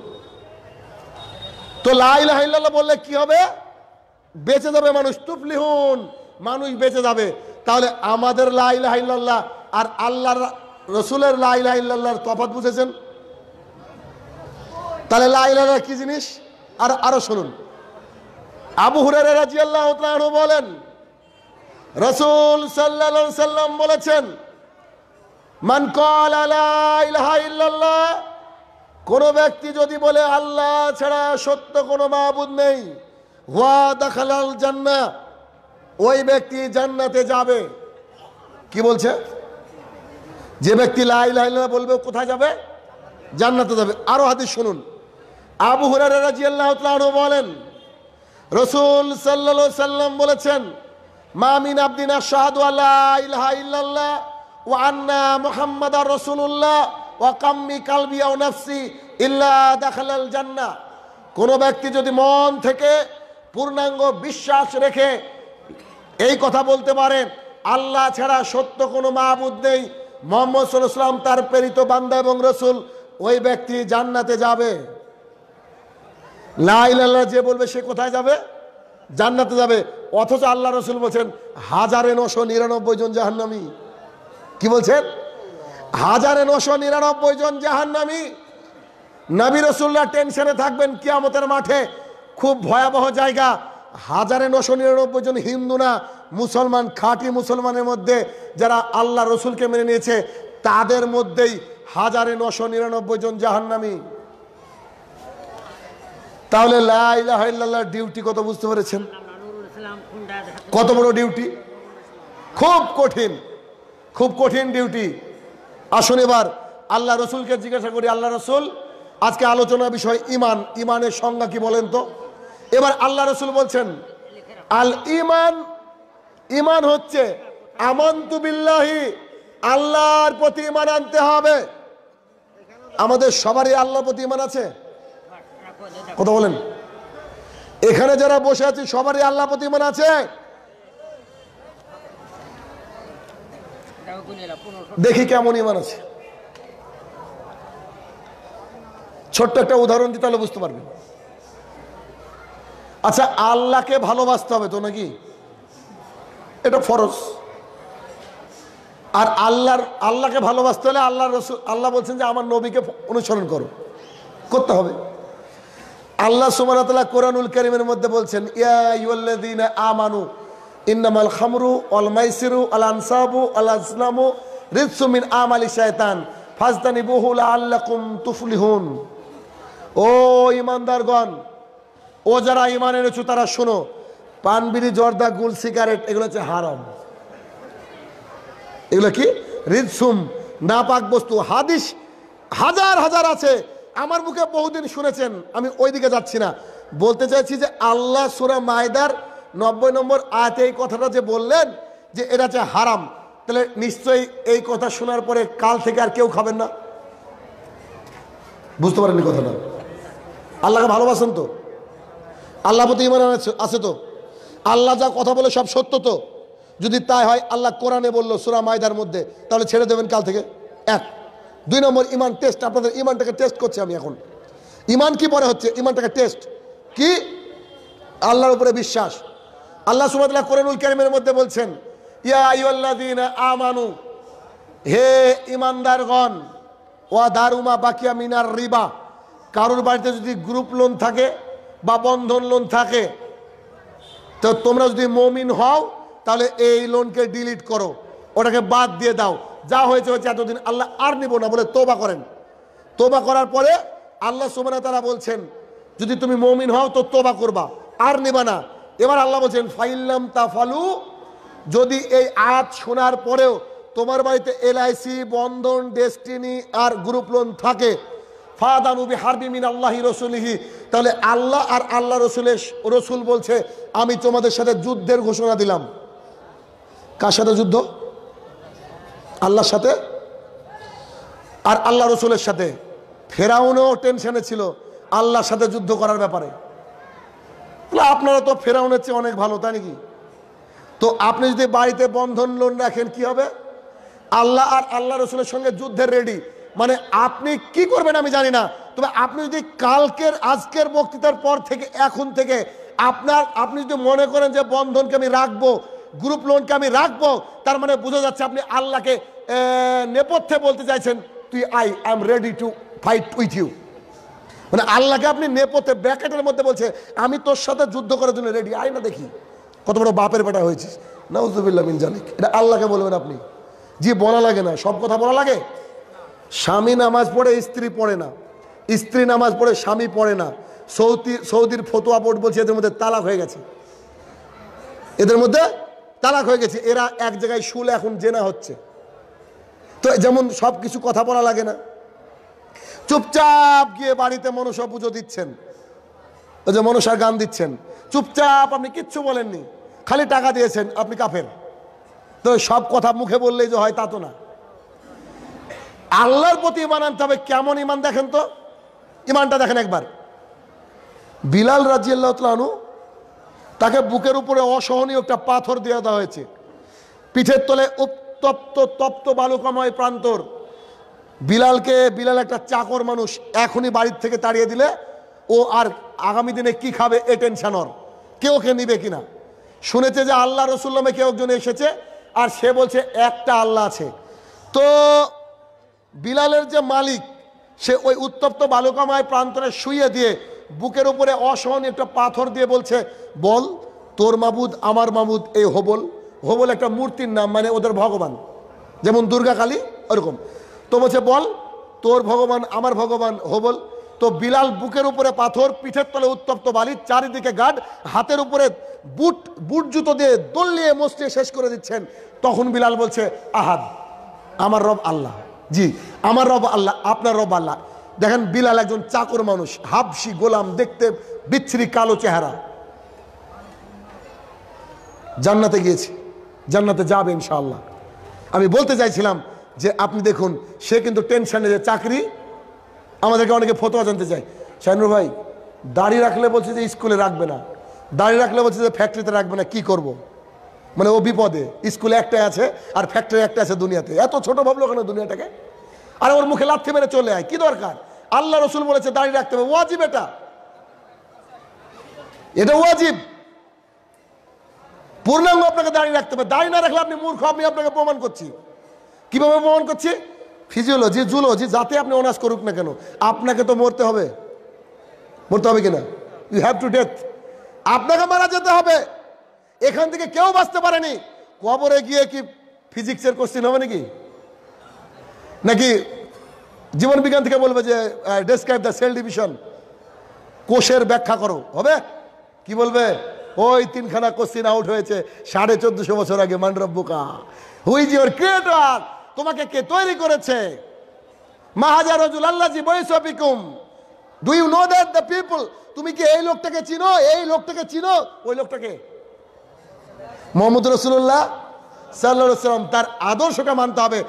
তো লাইল্লাহ বললে কি হবে বেঁচে যাবে মানুষ তুফলিহুন মানুষ বেঁচে যাবে তাহলে আমাদের লাইল্লাহ আর আল্লাহর রসুলের লাইল্লাহর তফাত বুঝেছেন তাহলে লাইল্লাহ কি জিনিস আর আরো শুনুন আবু হুরের রাজিয়াল্লাহ বলেন রসুল সাল্লাম বলেছেন মানকল আল্লাহ কোনো ব্যক্তি যদি বলে আল্লাহ ছাড়া সত্য কোনো মাহবুদ নেই হুয়া দাখালাল জান্না ওই ব্যক্তি জান্নাতে যাবে কি বলছে যে ব্যক্তি লাইল্লাহ বলবে কোথায় যাবে জান্নাতে যাবে আরও হাদিস শুনুন আবু হুরার রাজিয়াল্লাহ বলেন রসুল সাল্লা সাল্লাম বলেছেন মামিন আব্দিনা শাহাদু আল্লাহ ইলাহা ইল্লাল্লাহ ও আন্না মোহাম্মদ রসুল্লাহ ও কাম্মি কালবিয়া ও নাফসি ইল্লা দেখালাল জান্না কোনো ব্যক্তি যদি মন থেকে পূর্ণাঙ্গ বিশ্বাস রেখে এই কথা বলতে পারেন আল্লাহ ছাড়া সত্য কোনো মাহবুদ নেই মোহাম্মদ সাল্লাম তার প্রেরিত বান্দা এবং রসুল ওই ব্যক্তি জান্নাতে যাবে লাইল্লাহ যে বলবে সে কোথায় যাবে জান্নাতে যাবে অথচ আল্লাহ রসুল বলছেন হাজারে নশো নিরানব্বই জন জাহান্নামি কি বলছেন হাজারে নশো নিরানব্বই জন জাহান্নামি নাবি রসুল্লাহ টেনশনে থাকবেন কিয়ামতের মাঠে খুব ভয়াবহ জায়গা হাজারে নশো নিরানব্বই জন হিন্দু না মুসলমান খাঁটি মুসলমানের মধ্যে যারা আল্লাহ রসুলকে মেনে নিয়েছে তাদের মধ্যেই হাজারে নশো নিরানব্বই জন জাহান্নামি তাহলে লাইল্লাহ ডিউটি কত বুঝতে পেরেছেন কত বড় ডিউটি খুব কঠিন খুব কঠিন ডিউটি আসুন এবার আল্লাহ রসুলকে জিজ্ঞাসা করি আল্লাহ রসুল আজকে আলোচনা বিষয় ইমান ইমানের সংজ্ঞা কি বলেন তো এবার আল্লাহ রসুল বলছেন আল ইমান ইমান হচ্ছে বিল্লাহি আল্লাহর প্রতি ইমান আনতে হবে আমাদের সবারই আল্লাহর প্রতি ইমান আছে কথা বলেন এখানে যারা বসে আছে সবারই আল্লাহ প্রতিমান আছে দেখি কেমন ইমান আছে ছোট্ট একটা উদাহরণ দিই তাহলে বুঝতে পারবেন আচ্ছা আল্লাহকে ভালোবাসতে হবে তো নাকি এটা ফরজ আর আল্লাহর আল্লাহকে ভালোবাসতে হলে আল্লাহ রসুল আল্লাহ বলছেন যে আমার নবীকে অনুসরণ করো করতে হবে আল্লাহ সুমানতলা কোরআনুল করিমের মধ্যে বলছেন ইয়াল্লাদিন আমানু ইন্নামাল খামরু অল মাইসিরু আল আনসাবু আল আসলামু রিৎসুমিন আম আলী শায়তান ফাজদানি বহুল আল্লাকুম তুফলিহুন ও ইমানদারগণ ও যারা ইমান এনেছো তারা শোনো পানবিড়ি জর্দা গুল সিগারেট এগুলো হচ্ছে হারাম এগুলো কি রিৎসুম নাপাক বস্তু হাদিস হাজার হাজার আছে আমার মুখে বহুদিন শুনেছেন আমি ওই দিকে যাচ্ছি না বলতে চাইছি যে আল্লাহ সুরা মায়দার নব্বই নম্বর আয়তে এই কথাটা যে বললেন যে এটা যে হারাম তাহলে নিশ্চয়ই এই কথা শোনার পরে কাল থেকে আর কেউ খাবেন না বুঝতে পারেননি কথাটা আল্লাহকে ভালোবাসেন তো আল্লাহ প্রতি ইমান আছে তো আল্লাহ যা কথা বলে সব সত্য তো যদি তাই হয় আল্লাহ কোরআনে বললো সুরা মায়দার মধ্যে তাহলে ছেড়ে দেবেন কাল থেকে এক দুই নম্বর ইমান টেস্ট আপনাদের ইমানটাকে টেস্ট করছি আমি এখন ইমান কি পরে হচ্ছে ইমানটাকে টেস্ট কি আল্লাহর উপরে বিশ্বাস আল্লাহ করেন কোরআনুল কারিমের মধ্যে বলছেন ইয়া আমানু হে ইমানদারগণ ওয়া দারুমা বাকিয়া মিনার রিবা কারোর বাড়িতে যদি গ্রুপ লোন থাকে বা বন্ধন লোন থাকে তো তোমরা যদি মমিন হও তাহলে এই লোনকে ডিলিট করো ওটাকে বাদ দিয়ে দাও যা হয়েছে হয়েছে এতদিন আল্লাহ আর নেব না বলে তোবা করেন তোবা করার পরে আল্লাহ সুমানা তারা বলছেন যদি তুমি মমিন হও তো তোবা করবা আর নেবা না এবার আল্লাহ বলছেন ফাইল্লাম তাফালু যদি এই আজ শোনার পরেও তোমার বাড়িতে এলআইসি বন্ধন ডেস্টিনি আর গ্রুপ লোন থাকে ফাদানুবি হারবি মিন আল্লাহি রসুলিহি তাহলে আল্লাহ আর আল্লাহ রসুলের রসুল বলছে আমি তোমাদের সাথে যুদ্ধের ঘোষণা দিলাম কার সাথে যুদ্ধ আল্লাহর সাথে আর আল্লাহ রসুলের সাথে ফেরাউনেও টেনশনে ছিল আল্লাহর সাথে যুদ্ধ করার ব্যাপারে আপনারা তো ফেরাউনের চেয়ে অনেক ভালো তাই নাকি তো আপনি যদি বাড়িতে বন্ধন লোন রাখেন কি হবে আল্লাহ আর আল্লাহ রসুলের সঙ্গে যুদ্ধের রেডি মানে আপনি কি করবেন আমি জানি না তবে আপনি যদি কালকের আজকের বক্তৃতার পর থেকে এখন থেকে আপনার আপনি যদি মনে করেন যে বন্ধনকে আমি রাখবো গ্রুপ লোনকে আমি রাখবো তার মানে বোঝা যাচ্ছে আপনি আল্লাহকে নেপথ্যে বলতে চাইছেন তুই I I am ready to fight with you মানে আল্লাহকে আপনি নেপথ্যে ব্যাকেটের মধ্যে বলছে আমি তোর সাথে যুদ্ধ করার জন্য রেডি আয় না দেখি কত বড় বাপের বেটা হয়েছিস নাউজুবিল্লা মিন জালিক এটা আল্লাহকে বলবেন আপনি যে বলা লাগে না সব কথা বলা লাগে স্বামী নামাজ পড়ে স্ত্রী পড়ে না স্ত্রী নামাজ পড়ে স্বামী পড়ে না সৌদি সৌদির ফতোয়া বোর্ড বলছে এদের মধ্যে তালাক হয়ে গেছে এদের মধ্যে তালাক হয়ে গেছে এরা এক জায়গায় শুলে এখন জেনা হচ্ছে তো যেমন সব কিছু কথা বলা লাগে না চুপচাপ গিয়ে বাড়িতে মনসা পুজো দিচ্ছেন ওই যে মনসার গান দিচ্ছেন চুপচাপ আপনি কিচ্ছু বলেননি খালি টাকা দিয়েছেন আপনি কাফের তো সব কথা মুখে বললেই যে হয় তা তো না আল্লাহর প্রতি ইমান আনতে হবে কেমন ইমান দেখেন তো ইমানটা দেখেন একবার বিলাল রাজিয়াল্লাহ তালু তাকে বুকের উপরে অসহনীয় একটা পাথর দিয়ে দেওয়া হয়েছে পিঠের তলে উত্তপ্ত তপ্ত বালুকাময় প্রান্তর বিলালকে বিলাল একটা চাকর মানুষ এখনই বাড়ির থেকে তাড়িয়ে দিলে ও আর আগামী দিনে কি খাবে এ টেনশানর কেউ কে নিবে কিনা শুনেছে যে আল্লাহ রসুল্লামে কেউ একজন এসেছে আর সে বলছে একটা আল্লাহ আছে তো বিলালের যে মালিক সে ওই উত্তপ্ত বালুকাময় প্রান্তরে শুয়ে দিয়ে বুকের উপরে অসহন একটা পাথর দিয়ে বলছে বল তোর মাবুদ আমার মাবুদ এই হবল হবল একটা মূর্তির নাম মানে ওদের ভগবান যেমন দুর্গা কালী ওরকম তো বলছে বল তোর ভগবান আমার ভগবান হবল তো বিলাল বুকের উপরে পাথর পিঠের তলে উত্তপ্ত বালি চারিদিকে গাড হাতের উপরে বুট বুট জুতো দিয়ে দলিয়ে মস্তিয়ে শেষ করে দিচ্ছেন তখন বিলাল বলছে আহাদ আমার রব আল্লাহ জি আমার রব আল্লাহ আপনার রব আল্লাহ দেখেন বিলাল একজন চাকর মানুষ হাবসি গোলাম দেখতে বিচ্ছিরি কালো চেহারা জান্নাতে গিয়েছি জান্নাতে যাবে ইনশাআল্লাহ আমি বলতে চাইছিলাম যে আপনি দেখুন সে কিন্তু টেনশানে যে চাকরি আমাদেরকে অনেকে ফতোয়া জানতে চায় শাহিনুর ভাই দাড়ি রাখলে বলছে যে স্কুলে রাখবে না দাড়ি রাখলে বলছে যে ফ্যাক্টরিতে রাখবে না কি করব। মানে ও বিপদে স্কুলে একটাই আছে আর ফ্যাক্টরি একটা আছে দুনিয়াতে এত ছোট ভাবলো ওখানে দুনিয়াটাকে আর ওর মুখে লাথি মেরে চলে আয় কি দরকার আল্লাহ রসুল বলেছে দাঁড়িয়ে রাখতে হবে ওয়াজিব এটা এটা ওয়াজিব পূর্ণাঙ্গ আপনাকে দাঁড়িয়ে রাখতে হবে দাঁড়িয়ে না রাখলে আপনি মূর্খ আমি আপনাকে প্রমাণ করছি কিভাবে প্রমাণ করছি ফিজিওলজি জুলজি যাতে আপনি অনার্স করুক না কেন আপনাকে তো মরতে হবে মরতে হবে কিনা ইউ হ্যাভ টু ডেথ আপনাকে মারা যেতে হবে এখান থেকে কেউ বাঁচতে পারেনি কবরে গিয়ে কি ফিজিক্সের কোশ্চিন হবে নাকি নাকি জীবন বিজ্ঞান থেকে বলবে যে ডেসক্রাইব দ্য সেল ডিভিশন কোষের ব্যাখ্যা করো হবে কি বলবে ওই তিনখানা কোশ্চিন আউট হয়েছে সাড়ে চোদ্দশো বছর আগে মান্ডব্বুকা হুই জি ইউর ক্রিয়েটার তোমাকে কে তৈরি করেছে মাহাজার রজুল আল্লাহজি বৈশপিকুম do you know that the people তুমি কি এই লোকটাকে চিনো এই লোকটাকে চিনো ওই লোকটাকে মোহাম্মদ রসুল্লাহ সাল্লা সাল্লাম তার আদর্শকে মানতে হবে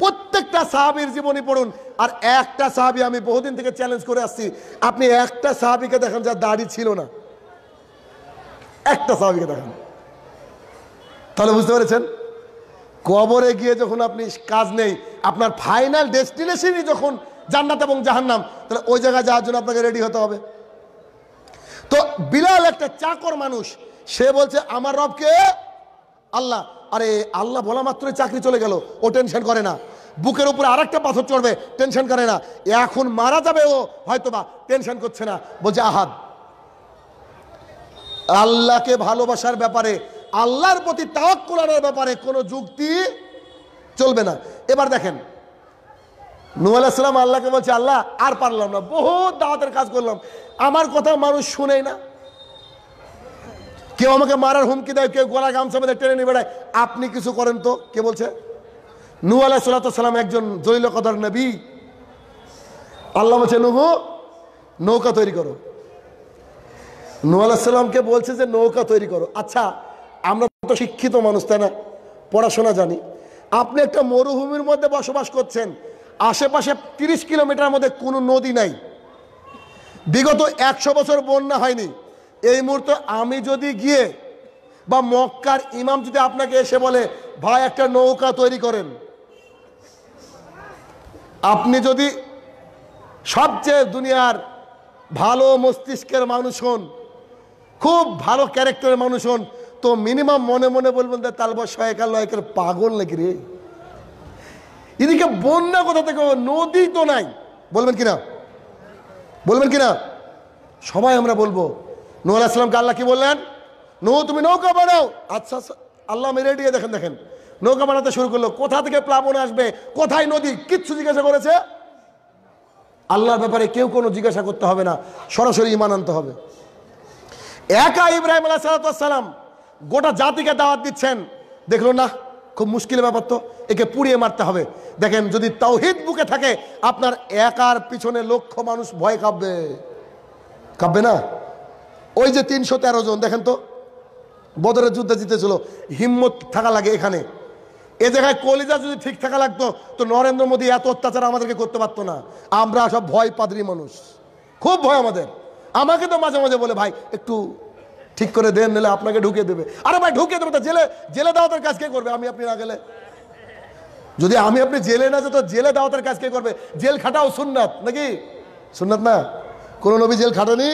প্রত্যেকটা সাহাবির জীবনী পড়ুন আর একটা সাহাবি আমি বহুদিন থেকে চ্যালেঞ্জ করে আসছি আপনি একটা সাহাবিকে দেখেন যার দাড়ি ছিল না একটা সাহাবিকে দেখেন তাহলে বুঝতে পেরেছেন কবরে গিয়ে যখন আপনি কাজ নেই আপনার ফাইনাল ডেস্টিনেশনই যখন জান্নাত এবং জাহান্নাম তাহলে ওই জায়গায় যাওয়ার জন্য আপনাকে রেডি হতে হবে তো বিলাল একটা চাকর মানুষ সে বলছে আমার রবকে আল্লাহ আরে আল্লাহ বলা মাত্রই চাকরি চলে গেল ও টেনশন করে না বুকের উপরে আর একটা পাথর চড়বে টেনশন করে না এখন মারা যাবে ও হয়তোবা টেনশন করছে না বলছে আহাদ আল্লাহকে ভালোবাসার ব্যাপারে আল্লাহর প্রতি তাওয়াক্কুল করানোর ব্যাপারে কোনো যুক্তি চলবে না এবার দেখেন নু আলাহিসাল্লাম আল্লাহকে বলছে আল্লাহ আর পারলাম না বহু দাওয়াতের কাজ করলাম আমার কথা মানুষ শুনেই না কেউ আমাকে মারার হুমকি দেয় কেউ গলা গামছা বেঁধে টেনে নিয়ে বেড়ায় আপনি কিছু করেন তো কে বলছে নু আলাহ সাল্লাম একজন জলিল কদার নবী আল্লাহ বলছে নুহু নৌকা তৈরি করো নু আলাহ সাল্লামকে বলছে যে নৌকা তৈরি করো আচ্ছা আমরা তো শিক্ষিত মানুষ তাই না পড়াশোনা জানি আপনি একটা মরুভূমির মধ্যে বসবাস করছেন আশেপাশে তিরিশ কিলোমিটার মধ্যে কোনো নদী নাই বিগত একশো বছর বন্যা হয়নি এই মুহূর্তে আমি যদি গিয়ে বা মক্কার ইমাম যদি আপনাকে এসে বলে ভাই একটা নৌকা তৈরি করেন আপনি যদি সবচেয়ে দুনিয়ার ভালো মস্তিষ্কের মানুষ হন খুব ভালো ক্যারেক্টারের মানুষ হন তো মিনিমাম মনে মনে বলবেন যে তাল শয়েকার লয়কের পাগল নাকি রে এদিকে বন্যা কোথা থেকে নদী তো নাই বলবেন কিনা বলবেন কিনা সবাই আমরা বলবো নূ আলাহিসামকে আল্লাহ কি বললেন নৌ তুমি নৌকা বানাও আচ্ছা, আচ্ছা আল্লাহ মেরে দিয়ে দেখেন দেখেন নৌকা বানাতে শুরু করলো কোথা থেকে প্লাবন আসবে কোথায় নদী কিচ্ছু জিজ্ঞাসা করেছে আল্লাহর ব্যাপারে কেউ কোনো জিজ্ঞাসা করতে হবে না সরাসরি ইমান আনতে হবে একা ইব্রাহিম আলাহ সালাতাম গোটা জাতিকে দাওয়াত দিচ্ছেন দেখলো না খুব মুশকিল ব্যাপার তো একে পুড়িয়ে মারতে হবে দেখেন যদি তাওহিদ বুকে থাকে আপনার একার পিছনে লক্ষ মানুষ ভয় কাঁপবে কাঁপবে না ওই যে তিনশো তেরো জন দেখেন তো বদরের যুদ্ধে জিতেছিল হিম্মত থাকা লাগে এখানে এ জায়গায় কলিজা যদি ঠিক থাকা লাগতো তো নরেন্দ্র মোদী এত অত্যাচার আমাদেরকে করতে পারতো না আমরা সব ভয় পাদরি মানুষ খুব ভয় আমাদের আমাকে তো মাঝে মাঝে বলে ভাই একটু ঠিক করে দেন নিলে আপনাকে ঢুকে দেবে আরে ভাই ঢুকে দেবে তো জেলে জেলে দাওয়াতের কাজ কে করবে আমি আপনি না গেলে যদি আমি আপনি জেলে না যেত জেলে দাওয়াতের কাজ কে করবে জেল খাটাও সুননাথ নাকি সুননাথ না কোনো নবী জেল খাটানি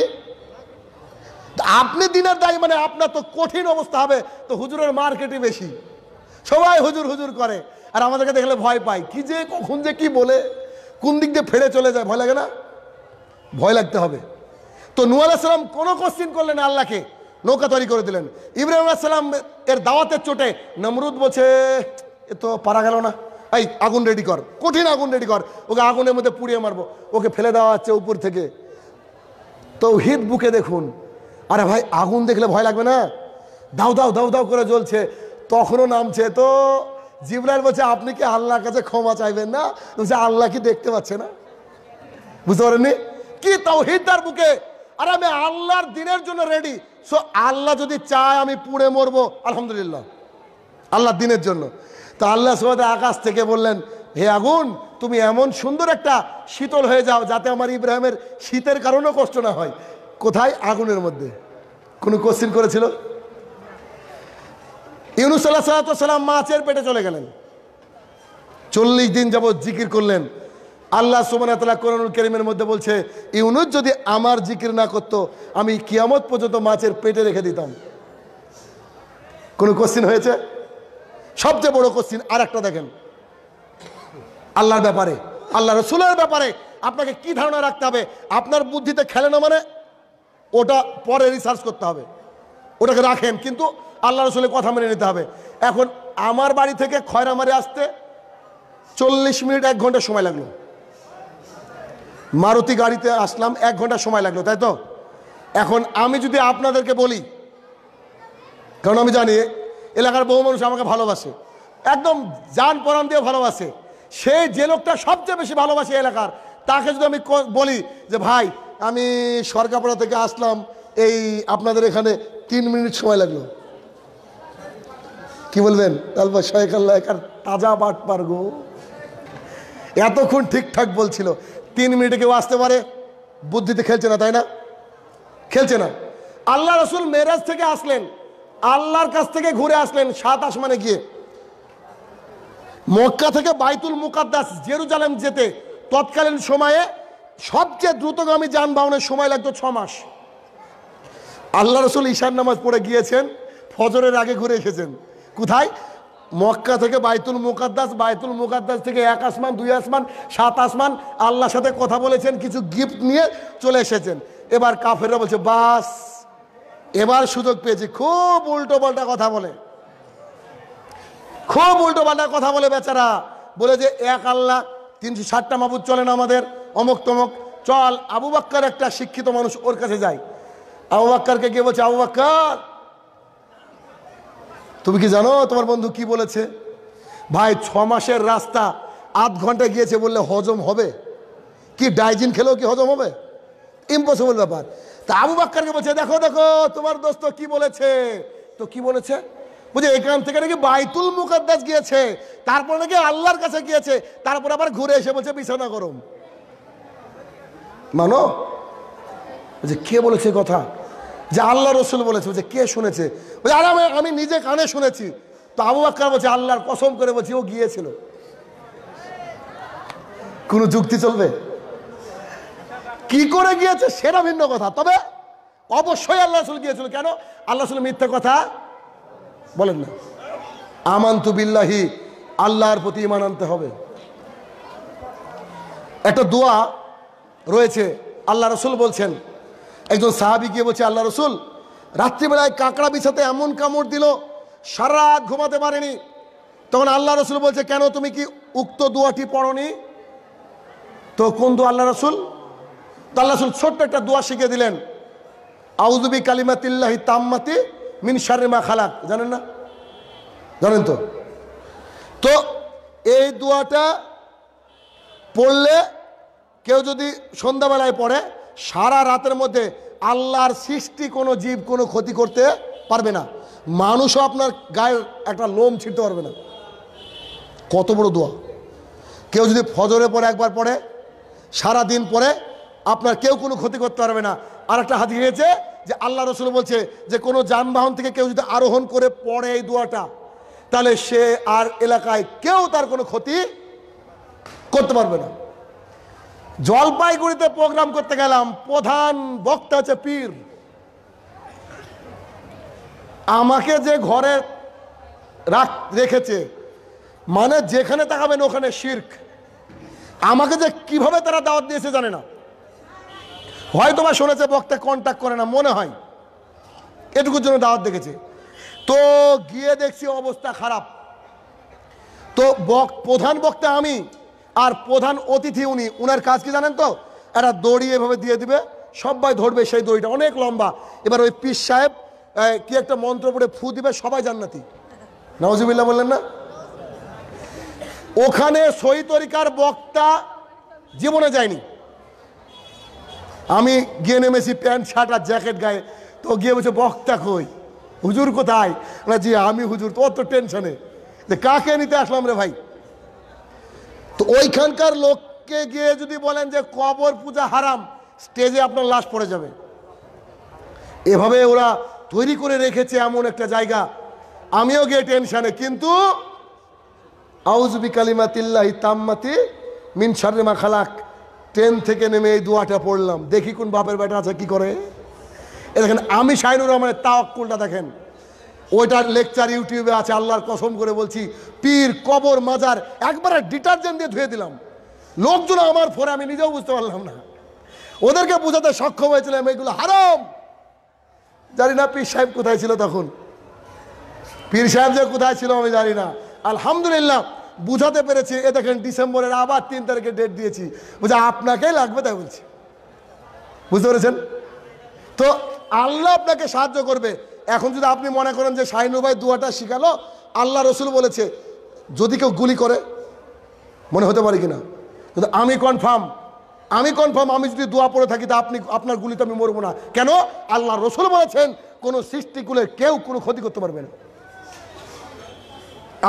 আপনি দিনের দায়ী মানে আপনার তো কঠিন অবস্থা হবে তো হুজুরের মার্কেটই বেশি সবাই হুজুর হুজুর করে আর আমাদেরকে দেখলে ভয় পায় কি যে কখন যে কি বলে কোন দিক দিয়ে ফেড়ে চলে যায় ভয় লাগে না ভয় লাগতে হবে তো নু সালাম কোনো কোশ্চিন করলেন আল্লাহকে নৌকা তৈরি করে দিলেন ইব্রাহিম সালাম এর দাওয়াতের চোটে নমরুদ বছে এ তো পারা গেল না এই আগুন রেডি কর কঠিন আগুন রেডি কর ওকে আগুনের মধ্যে পুড়িয়ে মারবো ওকে ফেলে দেওয়া হচ্ছে উপর থেকে তো হিত বুকে দেখুন আরে ভাই আগুন দেখলে ভয় লাগবে না দাও দাও দাও দাও করে জ্বলছে তখনও নামছে তো জিবরাইল বলছে আপনি কি আল্লাহর কাছে ক্ষমা চাইবেন না বলছে আল্লাহ কি দেখতে পাচ্ছে না বুঝতে পারেননি কি তাওহিদার বুকে আর আমি আল্লাহর দিনের জন্য রেডি সো আল্লাহ যদি চায় আমি পুড়ে মরবো আলহামদুলিল্লাহ আল্লাহর দিনের জন্য তো আল্লাহ সুবাদে আকাশ থেকে বললেন হে আগুন তুমি এমন সুন্দর একটা শীতল হয়ে যাও যাতে আমার ইব্রাহিমের শীতের কারণেও কষ্ট না হয় কোথায় আগুনের মধ্যে কোনো কোশ্চিন করেছিল ইউনুস আল্লাহ সাল্লাম মাছের পেটে চলে গেলেন চল্লিশ দিন যাবৎ জিকির করলেন আল্লাহ তালা কোরআনুল করিমের মধ্যে বলছে ইউনুস যদি আমার জিকির না করতো আমি কিয়ামত পর্যন্ত মাছের পেটে রেখে দিতাম কোনো কোশ্চিন হয়েছে সবচেয়ে বড় কোশ্চিন আর একটা দেখেন আল্লাহর ব্যাপারে আল্লাহ রসুলের ব্যাপারে আপনাকে কি ধারণা রাখতে হবে আপনার বুদ্ধিতে খেলে না মানে ওটা পরে রিসার্চ করতে হবে ওটাকে রাখেন কিন্তু আল্লাহ রসুলের কথা মেনে নিতে হবে এখন আমার বাড়ি থেকে খয়রামারে আসতে চল্লিশ মিনিট এক ঘন্টা সময় লাগলো মারুতি গাড়িতে আসলাম এক ঘন্টা সময় লাগলো তাই তো এখন আমি যদি আপনাদেরকে বলি কারণ আমি জানি এলাকার বহু মানুষ আমাকে ভালোবাসে একদম যান পরাণ দিয়ে ভালোবাসে সেই যে লোকটা সবচেয়ে বেশি ভালোবাসে এলাকার তাকে যদি আমি বলি যে ভাই আমি সরকারপাড়া থেকে আসলাম এই আপনাদের এখানে তিন মিনিট সময় লাগলো কি বলবেন তারপর আল্লাহ একার তাজা বাট গো এতক্ষণ ঠিকঠাক বলছিল তিন মিনিটে কেউ আসতে পারে বুদ্ধিতে খেলছে না তাই না খেলছে না আল্লাহ রসুল মেরাজ থেকে আসলেন আল্লাহর কাছ থেকে ঘুরে আসলেন সাত আসমানে গিয়ে মক্কা থেকে বাইতুল মুকাদ্দাস জেরুজালেম যেতে তৎকালীন সময়ে সবচেয়ে দ্রুতগামী যানবাহনের সময় লাগতো ছ মাস আল্লাহ রসুল ঈশান নামাজ পড়ে গিয়েছেন ফজরের আগে ঘুরে এসেছেন কোথায় মক্কা থেকে বাইতুল মুকাদ্দাস বাইতুল মুকাদ্দাস থেকে এক আসমান দুই আসমান সাত আসমান আল্লাহর সাথে কথা বলেছেন কিছু গিফট নিয়ে চলে এসেছেন এবার কাফেররা বলছে বাস এবার সুযোগ পেয়েছি খুব উল্টো পাল্টা কথা বলে খুব উল্টো পাল্টা কথা বলে বেচারা বলে যে এক আল্লাহ তিনশো ষাটটা মাবুদ চলেন আমাদের অমুক তমক চল আবু বাক্কার একটা শিক্ষিত মানুষ ওর কাছে যায় আবু বাক্কারকে গিয়ে বলছে আবু বাক্কার তুমি কি জানো তোমার বন্ধু কি বলেছে ভাই ছ মাসের রাস্তা আধ ঘন্টা গিয়েছে বললে হজম হবে কি ডাইজিন খেলেও কি হজম হবে ইম্পসিবল ব্যাপার তা আবু বাক্কারকে বলছে দেখো দেখো তোমার দোস্ত কি বলেছে তো কি বলেছে বুঝে এখান থেকে নাকি বাইতুল মুকাদ্দাস গিয়েছে তারপর নাকি আল্লাহর কাছে গিয়েছে তারপর আবার ঘুরে এসে বলছে বিছানা গরম মানো যে কে বলেছে কথা যে আল্লাহ রসুল বলেছে যে কে শুনেছে বলছে আর আমি নিজে কানে শুনেছি তো আবু আকার বলছে আল্লাহর কসম করে বলছি ও গিয়েছিল কোনো যুক্তি চলবে কি করে গিয়েছে সেটা ভিন্ন কথা তবে অবশ্যই আল্লাহ রসুল গিয়েছিল কেন আল্লাহ রসুল মিথ্যা কথা বলেন না আমান্তু বিল্লাহি আল্লাহর প্রতি ইমান আনতে হবে একটা দোয়া রয়েছে আল্লাহ রসুল বলছেন একজন সাহাবি গিয়ে বলছে আল্লাহ রসুল রাত্রিবেলায় কাঁকড়া বিছাতে এমন কামড় দিল সারা রাত ঘুমাতে পারেনি তখন আল্লাহ রসুল বলছে কেন তুমি কি উক্ত দোয়াটি পড়নি তো কোন দু আল্লাহ রসুল তো আল্লাহ রসুল ছোট্ট একটা দোয়া শিখে দিলেন আউজুবি কালিমাতিল্লাহি তাম্মাতি মিন শারিমা খালাক জানেন না জানেন তো তো এই দোয়াটা পড়লে কেউ যদি সন্ধ্যাবেলায় পড়ে সারা রাতের মধ্যে আল্লাহর সৃষ্টি কোনো জীব কোনো ক্ষতি করতে পারবে না মানুষও আপনার গায়ের একটা লোম ছিঁড়তে পারবে না কত বড় দোয়া কেউ যদি ফজরে পরে একবার পড়ে সারা দিন পরে আপনার কেউ কোনো ক্ষতি করতে পারবে না আর একটা হাতি হয়েছে যে আল্লাহ রসুল বলছে যে কোনো যানবাহন থেকে কেউ যদি আরোহণ করে পড়ে এই দোয়াটা তাহলে সে আর এলাকায় কেউ তার কোনো ক্ষতি করতে পারবে না জলপাইগুড়িতে প্রোগ্রাম করতে গেলাম প্রধান বক্তা আছে পীর আমাকে যে ঘরে রাখ রেখেছে মানে যেখানে তাকাবেন ওখানে শির্ক আমাকে যে কিভাবে তারা দাওয়াত দিয়েছে জানে না হয়তো বা শুনেছে বক্তা কন্ট্যাক্ট করে না মনে হয় এটুকুর জন্য দাওয়াত দেখেছে তো গিয়ে দেখছি অবস্থা খারাপ তো বক প্রধান বক্তা আমি আর প্রধান অতিথি উনি উনার কাজ কি জানেন তো একটা দড়ি এভাবে দিয়ে দিবে সবাই ধরবে সেই দড়িটা অনেক লম্বা এবার ওই পীর সাহেব কি একটা মন্ত্র পড়ে ফু দিবে সবাই জান্নাতি নওয়াজিবিল্লা বললেন না ওখানে সই তরিকার বক্তা জীবনে যায়নি আমি গিয়ে নেমেছি প্যান্ট শার্ট আর জ্যাকেট গায়ে তো গিয়ে বলছে বক্তা কই হুজুর কোথায় জি আমি হুজুর তো অত টেনশনে যে কাকে নিতে আসলাম রে ভাই তো ওইখানকার লোককে গিয়ে যদি বলেন যে কবর পূজা হারাম স্টেজে আপনার লাশ পড়ে যাবে এভাবে ওরা তৈরি করে রেখেছে এমন একটা জায়গা আমিও গিয়ে টেনশানে কিন্তু আউজবি কালিমাতিল্লাহ তাম্মাতি মিন শারিমা খালাক ট্রেন থেকে নেমে এই দোয়াটা পড়লাম দেখি কোন বাপের বেটা আছে কি করে এ দেখেন আমি শাহিনুর রহমানের তাওয়াক্কুলটা দেখেন ওইটার লেকচার ইউটিউবে আছে আল্লাহর কসম করে বলছি পীর কবর মাজার একবারে ডিটারজেন্ট দিয়ে ধুয়ে দিলাম লোকজন আমার ফোরে আমি নিজেও বুঝতে পারলাম না ওদেরকে বোঝাতে সক্ষম হয়েছিলাম এইগুলো হারাম জানি না পীর সাহেব কোথায় ছিল তখন পীর সাহেব যে কোথায় ছিল আমি জানি না আলহামদুলিল্লাহ বুঝাতে পেরেছি এ দেখেন ডিসেম্বরের আবার তিন তারিখে ডেট দিয়েছি বুঝে আপনাকেই লাগবে তাই বলছি বুঝতে পেরেছেন তো আল্লাহ আপনাকে সাহায্য করবে এখন যদি আপনি মনে করেন যে শাহিনু ভাই দুয়াটা শিখালো আল্লাহ রসুল বলেছে যদি কেউ গুলি করে মনে হতে পারে কিনা কিন্তু আমি কনফার্ম আমি কনফার্ম আমি যদি দোয়া পড়ে থাকি তা আপনি আপনার গুলিতে আমি মরবো না কেন আল্লাহ রসুল বলেছেন কোনো সৃষ্টিকুলে কেউ কোনো ক্ষতি করতে পারবে না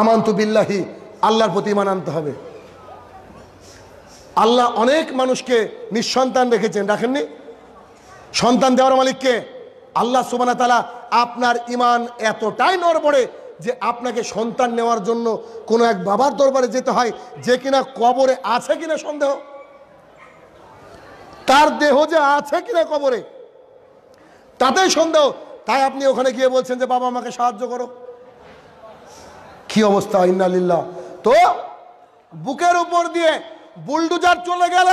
আমান্ত বিল্লাহি আল্লাহর প্রতি ইমান আনতে হবে আল্লাহ অনেক মানুষকে নিঃসন্তান রেখেছেন রাখেননি সন্তান দেওয়ার মালিককে আল্লাহ সুবানা তালা আপনার ইমান এতটাই নড়বড়ে যে আপনাকে সন্তান নেওয়ার জন্য কোনো এক বাবার দরবারে যেতে হয় যে কিনা কবরে আছে কিনা সন্দেহ তার দেহ যে আছে কিনা কবরে তাতেই সন্দেহ তাই আপনি ওখানে গিয়ে বলছেন যে বাবা আমাকে সাহায্য করো কি অবস্থা ইন্নালিল্লা তো বুকের উপর দিয়ে বুলডুজার চলে গেল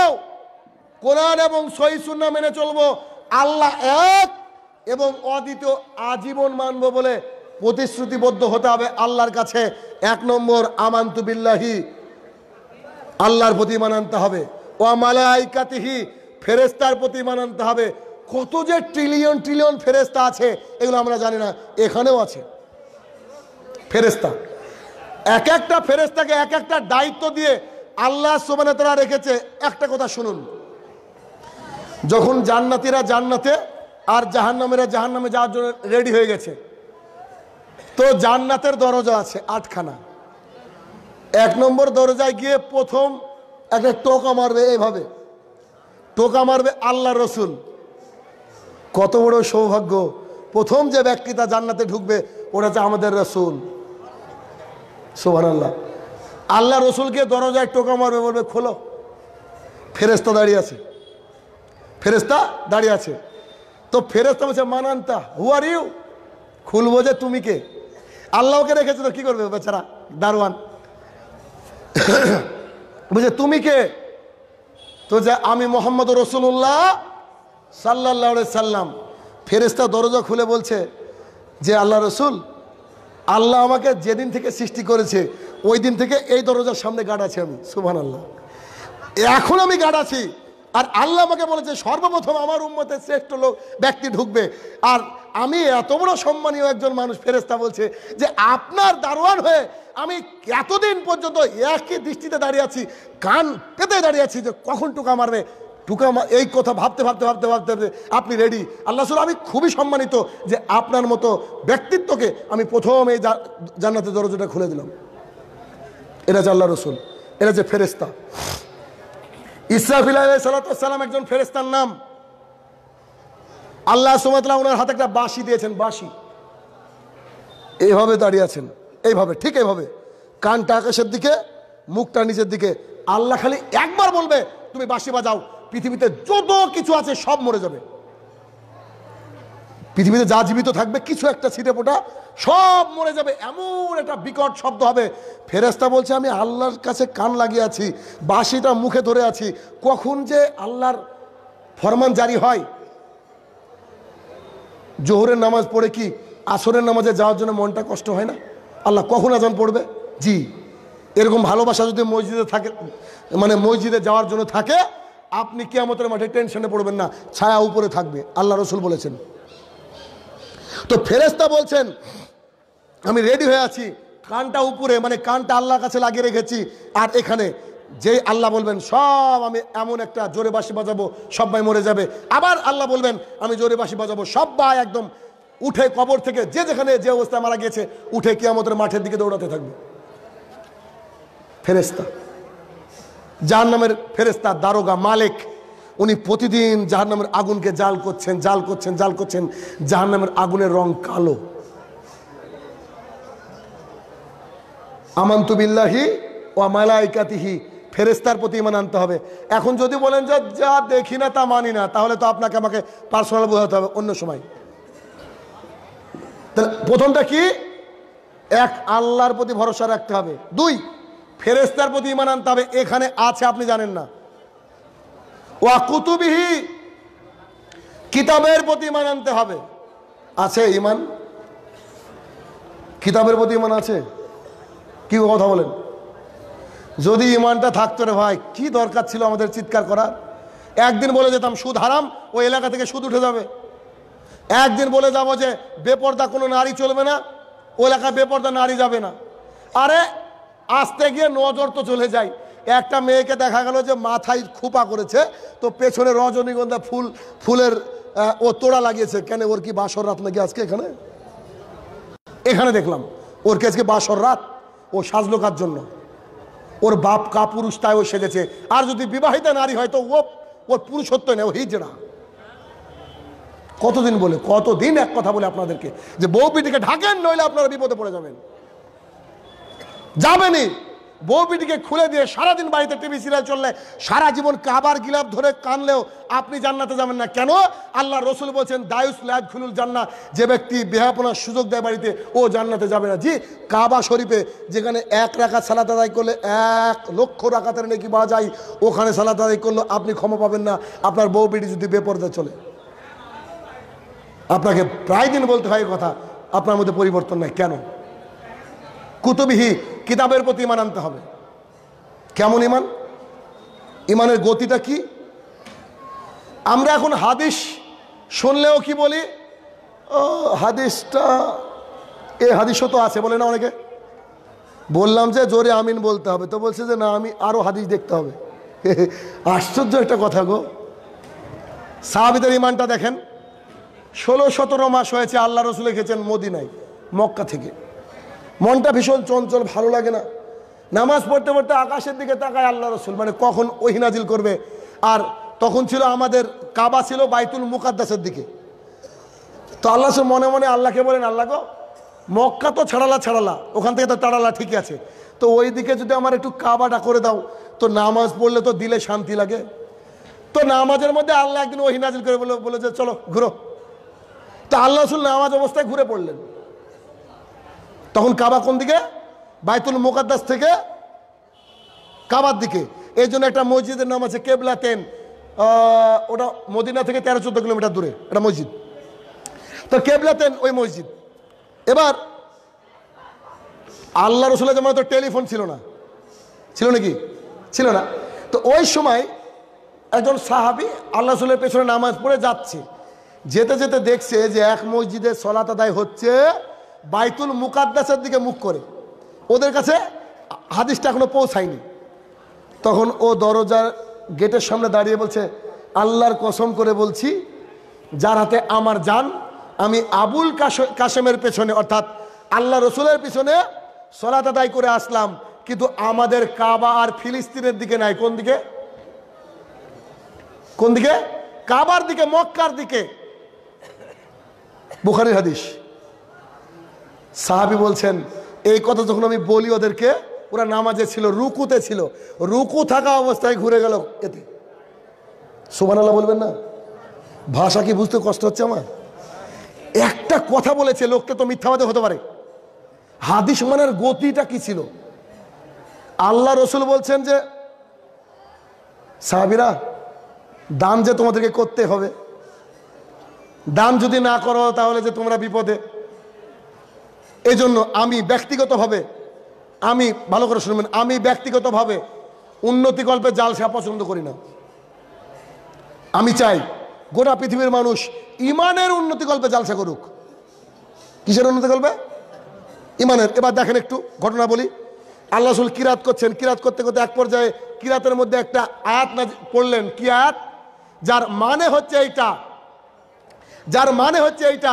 কোরআন এবং সহিসুন্না মেনে চলবো আল্লাহ এক এবং অদ্বিতীয় আজীবন মানব বলে প্রতিশ্রুতিবদ্ধ হতে হবে আল্লাহর কাছে এক নম্বর আমান্তু বিল্লাহি আল্লাহর প্রতি মানানতে হবে ও মালাইকাতিহি ফেরেস্তার প্রতি মানানতে হবে কত যে ট্রিলিয়ন ট্রিলিয়ন ফেরেস্তা আছে এগুলো আমরা জানি না এখানেও আছে ফেরেস্তা এক একটা ফেরেস্তাকে এক একটা দায়িত্ব দিয়ে আল্লাহ সোমানে তারা রেখেছে একটা কথা শুনুন যখন জান্নাতিরা জান্নাতে আর জাহান্নামেরা জাহান্নামে যাওয়ার জন্য রেডি হয়ে গেছে তো জান্নাতের দরজা আছে আটখানা এক নম্বর দরজায় গিয়ে প্রথম একটা টোকা মারবে এইভাবে টোকা মারবে আল্লাহ রসুল কত বড় সৌভাগ্য প্রথম যে ব্যক্তি তা জান্নাতে ঢুকবে ওটা হচ্ছে আমাদের রসুল সোহান আল্লাহ আল্লাহ রসুলকে দরজায় টোকা মারবে বলবে খোলো ফেরেস্তা দাঁড়িয়ে আছে ফেরেস্তা দাঁড়িয়ে আছে তো ফেরেস্তা বলছে মানান্তা হু আর ইউ খুলবো যে তুমি কে আল্লাহকে রেখেছে তো কী করবে বেচারা দারোয়ান বুঝে তুমি কে তো যে আমি মোহাম্মদ রসুল্লাহ সাল্লাহ সাল্লাম ফেরেস্তা দরজা খুলে বলছে যে আল্লাহ রসুল আল্লাহ আমাকে যেদিন থেকে সৃষ্টি করেছে ওই দিন থেকে এই দরজার সামনে গাড় আছি আমি সুবহান আল্লাহ এখন আমি গাড় আছি আর আল্লাহ আমাকে বলেছে সর্বপ্রথম আমার উন্মতে শ্রেষ্ঠ লোক ব্যক্তি ঢুকবে আর আমি এত বড় সম্মানীয় একজন মানুষ ফেরেস্তা বলছে যে আপনার দারোয়ান হয়ে আমি এতদিন পর্যন্ত একই দৃষ্টিতে দাঁড়িয়ে আছি কান পেতে দাঁড়িয়ে আছি যে কখন টুকা মারবে টুকা এই কথা ভাবতে ভাবতে ভাবতে ভাবতে ভাবতে আপনি রেডি আল্লাহ সুর আমি খুবই সম্মানিত যে আপনার মতো ব্যক্তিত্বকে আমি প্রথম এই জান্নাতের দরজাটা খুলে দিলাম এটা যে আল্লাহ রসুল এটা যে ফেরেস্তা ইসরাফিল সালাম একজন ফেরেস্তার নাম আল্লাহ সুমাতলা ওনার হাতে একটা বাঁশি দিয়েছেন বাঁশি এইভাবে দাঁড়িয়ে আছেন এইভাবে ঠিক এইভাবে কানটা আকাশের দিকে মুখটা নিচের দিকে আল্লাহ খালি একবার বলবে তুমি বাঁশি বাজাও পৃথিবীতে যত কিছু আছে সব মরে যাবে পৃথিবীতে যা জীবিত থাকবে কিছু একটা ছিটে পোটা সব মরে যাবে এমন একটা বিকট শব্দ হবে ফেরেস্তা বলছে আমি আল্লাহর কাছে কান লাগিয়ে আছি বাঁশিটা মুখে ধরে আছি কখন যে আল্লাহর ফরমান জারি হয় জোহরের নামাজ পড়ে কি আসরের নামাজে যাওয়ার জন্য মনটা কষ্ট হয় না আল্লাহ কখন আজান পড়বে জি এরকম ভালোবাসা যদি মসজিদে থাকে মানে মসজিদে যাওয়ার জন্য থাকে আপনি কেয়ামতের মাঠে টেনশনে পড়বেন না ছায়া উপরে থাকবে আল্লাহ রসুল বলেছেন তো ফেরেস্তা বলছেন আমি রেডি হয়ে আছি কানটা উপরে মানে কানটা আল্লাহর কাছে লাগিয়ে রেখেছি আর এখানে যেই আল্লাহ বলবেন সব আমি এমন একটা জোরে বাসি বাজাবো সবাই মরে যাবে আবার আল্লাহ বলবেন আমি জোরে বাসি বাজাবো সবাই একদম উঠে কবর থেকে যে যেখানে যে অবস্থায় মারা গেছে উঠে কি আমাদের মাঠের দিকে দৌড়াতে থাকবে ফেরেস্তা যার নামের ফেরেস্তা দারোগা মালিক উনি প্রতিদিন জাহার নামের আগুনকে জাল করছেন জাল করছেন জাল করছেন জাহার নামের আগুনের রং কালো আমান্তুবিল্লাহি ও মালাইকাতিহি ফেরেস্তার প্রতি ইমান আনতে হবে এখন যদি বলেন যে যা দেখি না তা মানি না তাহলে তো আপনাকে আমাকে পার্সোনাল বোঝাতে হবে অন্য সময় তাহলে প্রথমটা কি এক আল্লাহর প্রতি ভরসা রাখতে হবে দুই ফেরেস্তার প্রতি ইমান আনতে হবে এখানে আছে আপনি জানেন না ও কুতুবিহি কিতাবের প্রতি ইমান আনতে হবে আছে ইমান কিতাবের প্রতি ইমান আছে কি কথা বলেন যদি ইমানটা থাকতো রে ভাই কি দরকার ছিল আমাদের চিৎকার করার একদিন বলে যেতাম সুদ হারাম ওই এলাকা থেকে সুদ উঠে যাবে একদিন বলে যাব যে বেপর্দা কোনো নারী চলবে না ওই এলাকায় বেপর্দা নারী যাবে না আরে আসতে গিয়ে নজর তো চলে যায় একটা মেয়েকে দেখা গেল যে মাথায় খোপা করেছে তো পেছনে রজনীগন্ধা ফুল ফুলের ও তোড়া লাগিয়েছে কেন ওর কি বাসর রাত নাকি আজকে এখানে এখানে দেখলাম ওর কি আজকে বাসর রাত ও সাজলো কার জন্য ওর বাপ কাপুরুষ তাই ও সেজেছে আর যদি বিবাহিতা নারী হয় তো ও ওর পুরুষত্ব নেই ও হিজড়া কতদিন বলে কতদিন এক কথা বলে আপনাদেরকে যে বউ পিটিকে ঢাকেন নইলে আপনারা বিপদে পড়ে যাবেন যাবেনি বউ বিটিকে খুলে দিয়ে সারাদিন বাড়িতে টিভি সিরিয়াল চললে সারা জীবন কাবার গিলাপ ধরে কানলেও আপনি জান্নাতে যাবেন না কেন আল্লাহ রসুল বলছেন দায়ুস লাদ খুলুল জান্না যে ব্যক্তি বেহাপনার সুযোগ দেয় বাড়িতে ও জান্নাতে যাবে না জি কাবা শরীফে যেখানে এক রাখা সালাত আদায় করলে এক লক্ষ রাখাতের নাকি বা যায় ওখানে সালাত আদায় করলে আপনি ক্ষমা পাবেন না আপনার বউ বিটি যদি বেপর্দা চলে আপনাকে প্রায় দিন বলতে হয় কথা আপনার মধ্যে পরিবর্তন নাই কেন কুতুবিহী কিতাবের প্রতি ইমান আনতে হবে কেমন ইমান ইমানের গতিটা কি আমরা এখন হাদিস শুনলেও কি বলি ও হাদিসটা এ হাদিসও তো আছে বলে না অনেকে বললাম যে জোরে আমিন বলতে হবে তো বলছে যে না আমি আরও হাদিস দেখতে হবে আশ্চর্য একটা কথা গো সাহাবিদের ইমানটা দেখেন ষোলো সতেরো মাস হয়েছে আল্লাহ রসুল লিখেছেন মোদিনাই মক্কা থেকে মনটা ভীষণ চঞ্চল ভালো লাগে না নামাজ পড়তে পড়তে আকাশের দিকে তাকায় আল্লাহ রসুল মানে কখন ওহিনাজিল করবে আর তখন ছিল আমাদের কাবা ছিল বাইতুল মুকাদ্দাসের দিকে তো আল্লাহ রসুল মনে মনে আল্লাহকে বলেন আল্লাহ গো মক্কা তো ছাড়ালা ছাড়ালা ওখান থেকে তো তাড়ালা ঠিক আছে তো ওই দিকে যদি আমার একটু কাবাটা করে দাও তো নামাজ পড়লে তো দিলে শান্তি লাগে তো নামাজের মধ্যে আল্লাহ একদিন ওহিনাজিল করে বলে বলে যে চলো ঘুরো তো আল্লাহ রসুল নামাজ অবস্থায় ঘুরে পড়লেন তখন কাবা কোন দিকে বাইতুল মোকাদ্দাস থেকে কাবার দিকে এই জন্য একটা মসজিদের নাম আছে কেবলা তেন ওটা মদিনা থেকে তেরো চোদ্দ কিলোমিটার দূরে এটা মসজিদ তো কেবলা তেন ওই মসজিদ এবার আল্লাহ রসুলের জামানে তো টেলিফোন ছিল না ছিল নাকি ছিল না তো ওই সময় একজন সাহাবি আল্লাহ রসুলের পেছনে নামাজ পড়ে যাচ্ছে যেতে যেতে দেখছে যে এক মসজিদে সলাত আদায় হচ্ছে বাইতুল মুকাদ্দাসের দিকে মুখ করে ওদের কাছে হাদিসটা এখনো পৌঁছায়নি তখন ও দরজার গেটের সামনে দাঁড়িয়ে বলছে আল্লাহর কসম করে বলছি যার হাতে আমার যান আমি আবুল কাশেমের পেছনে অর্থাৎ আল্লাহ রসুলের পিছনে সলাত আদায় করে আসলাম কিন্তু আমাদের কাবা আর ফিলিস্তিনের দিকে নাই কোন দিকে কোন দিকে কাবার দিকে মক্কার দিকে বুখারির হাদিস সাহাবি বলছেন এই কথা যখন আমি বলি ওদেরকে ওরা নামাজে ছিল রুকুতে ছিল রুকু থাকা অবস্থায় ঘুরে গেল এতে সুবান আল্লাহ বলবেন না ভাষা কি বুঝতে কষ্ট হচ্ছে আমার একটা কথা বলেছে লোকটা তো মিথ্যাবাদী হতে পারে হাদিস মানের গতিটা কি ছিল আল্লাহ রসুল বলছেন যে সাহাবিরা দান যে তোমাদেরকে করতে হবে দান যদি না করো তাহলে যে তোমরা বিপদে এজন্য আমি ব্যক্তিগতভাবে আমি ভালো করে শুনবেন আমি ব্যক্তিগতভাবে উন্নতি গল্পে জালসা পছন্দ করি না আমি চাই গোটা পৃথিবীর মানুষ ইমানের উন্নতি গল্পে জালসা করুক কিসের উন্নতি গল্পে ইমানের এবার দেখেন একটু ঘটনা বলি আল্লাহ রসুল কিরাত করছেন কিরাত করতে করতে এক পর্যায়ে কিরাতের মধ্যে একটা আয়াত না পড়লেন কি আয়াত যার মানে হচ্ছে এইটা যার মানে হচ্ছে এইটা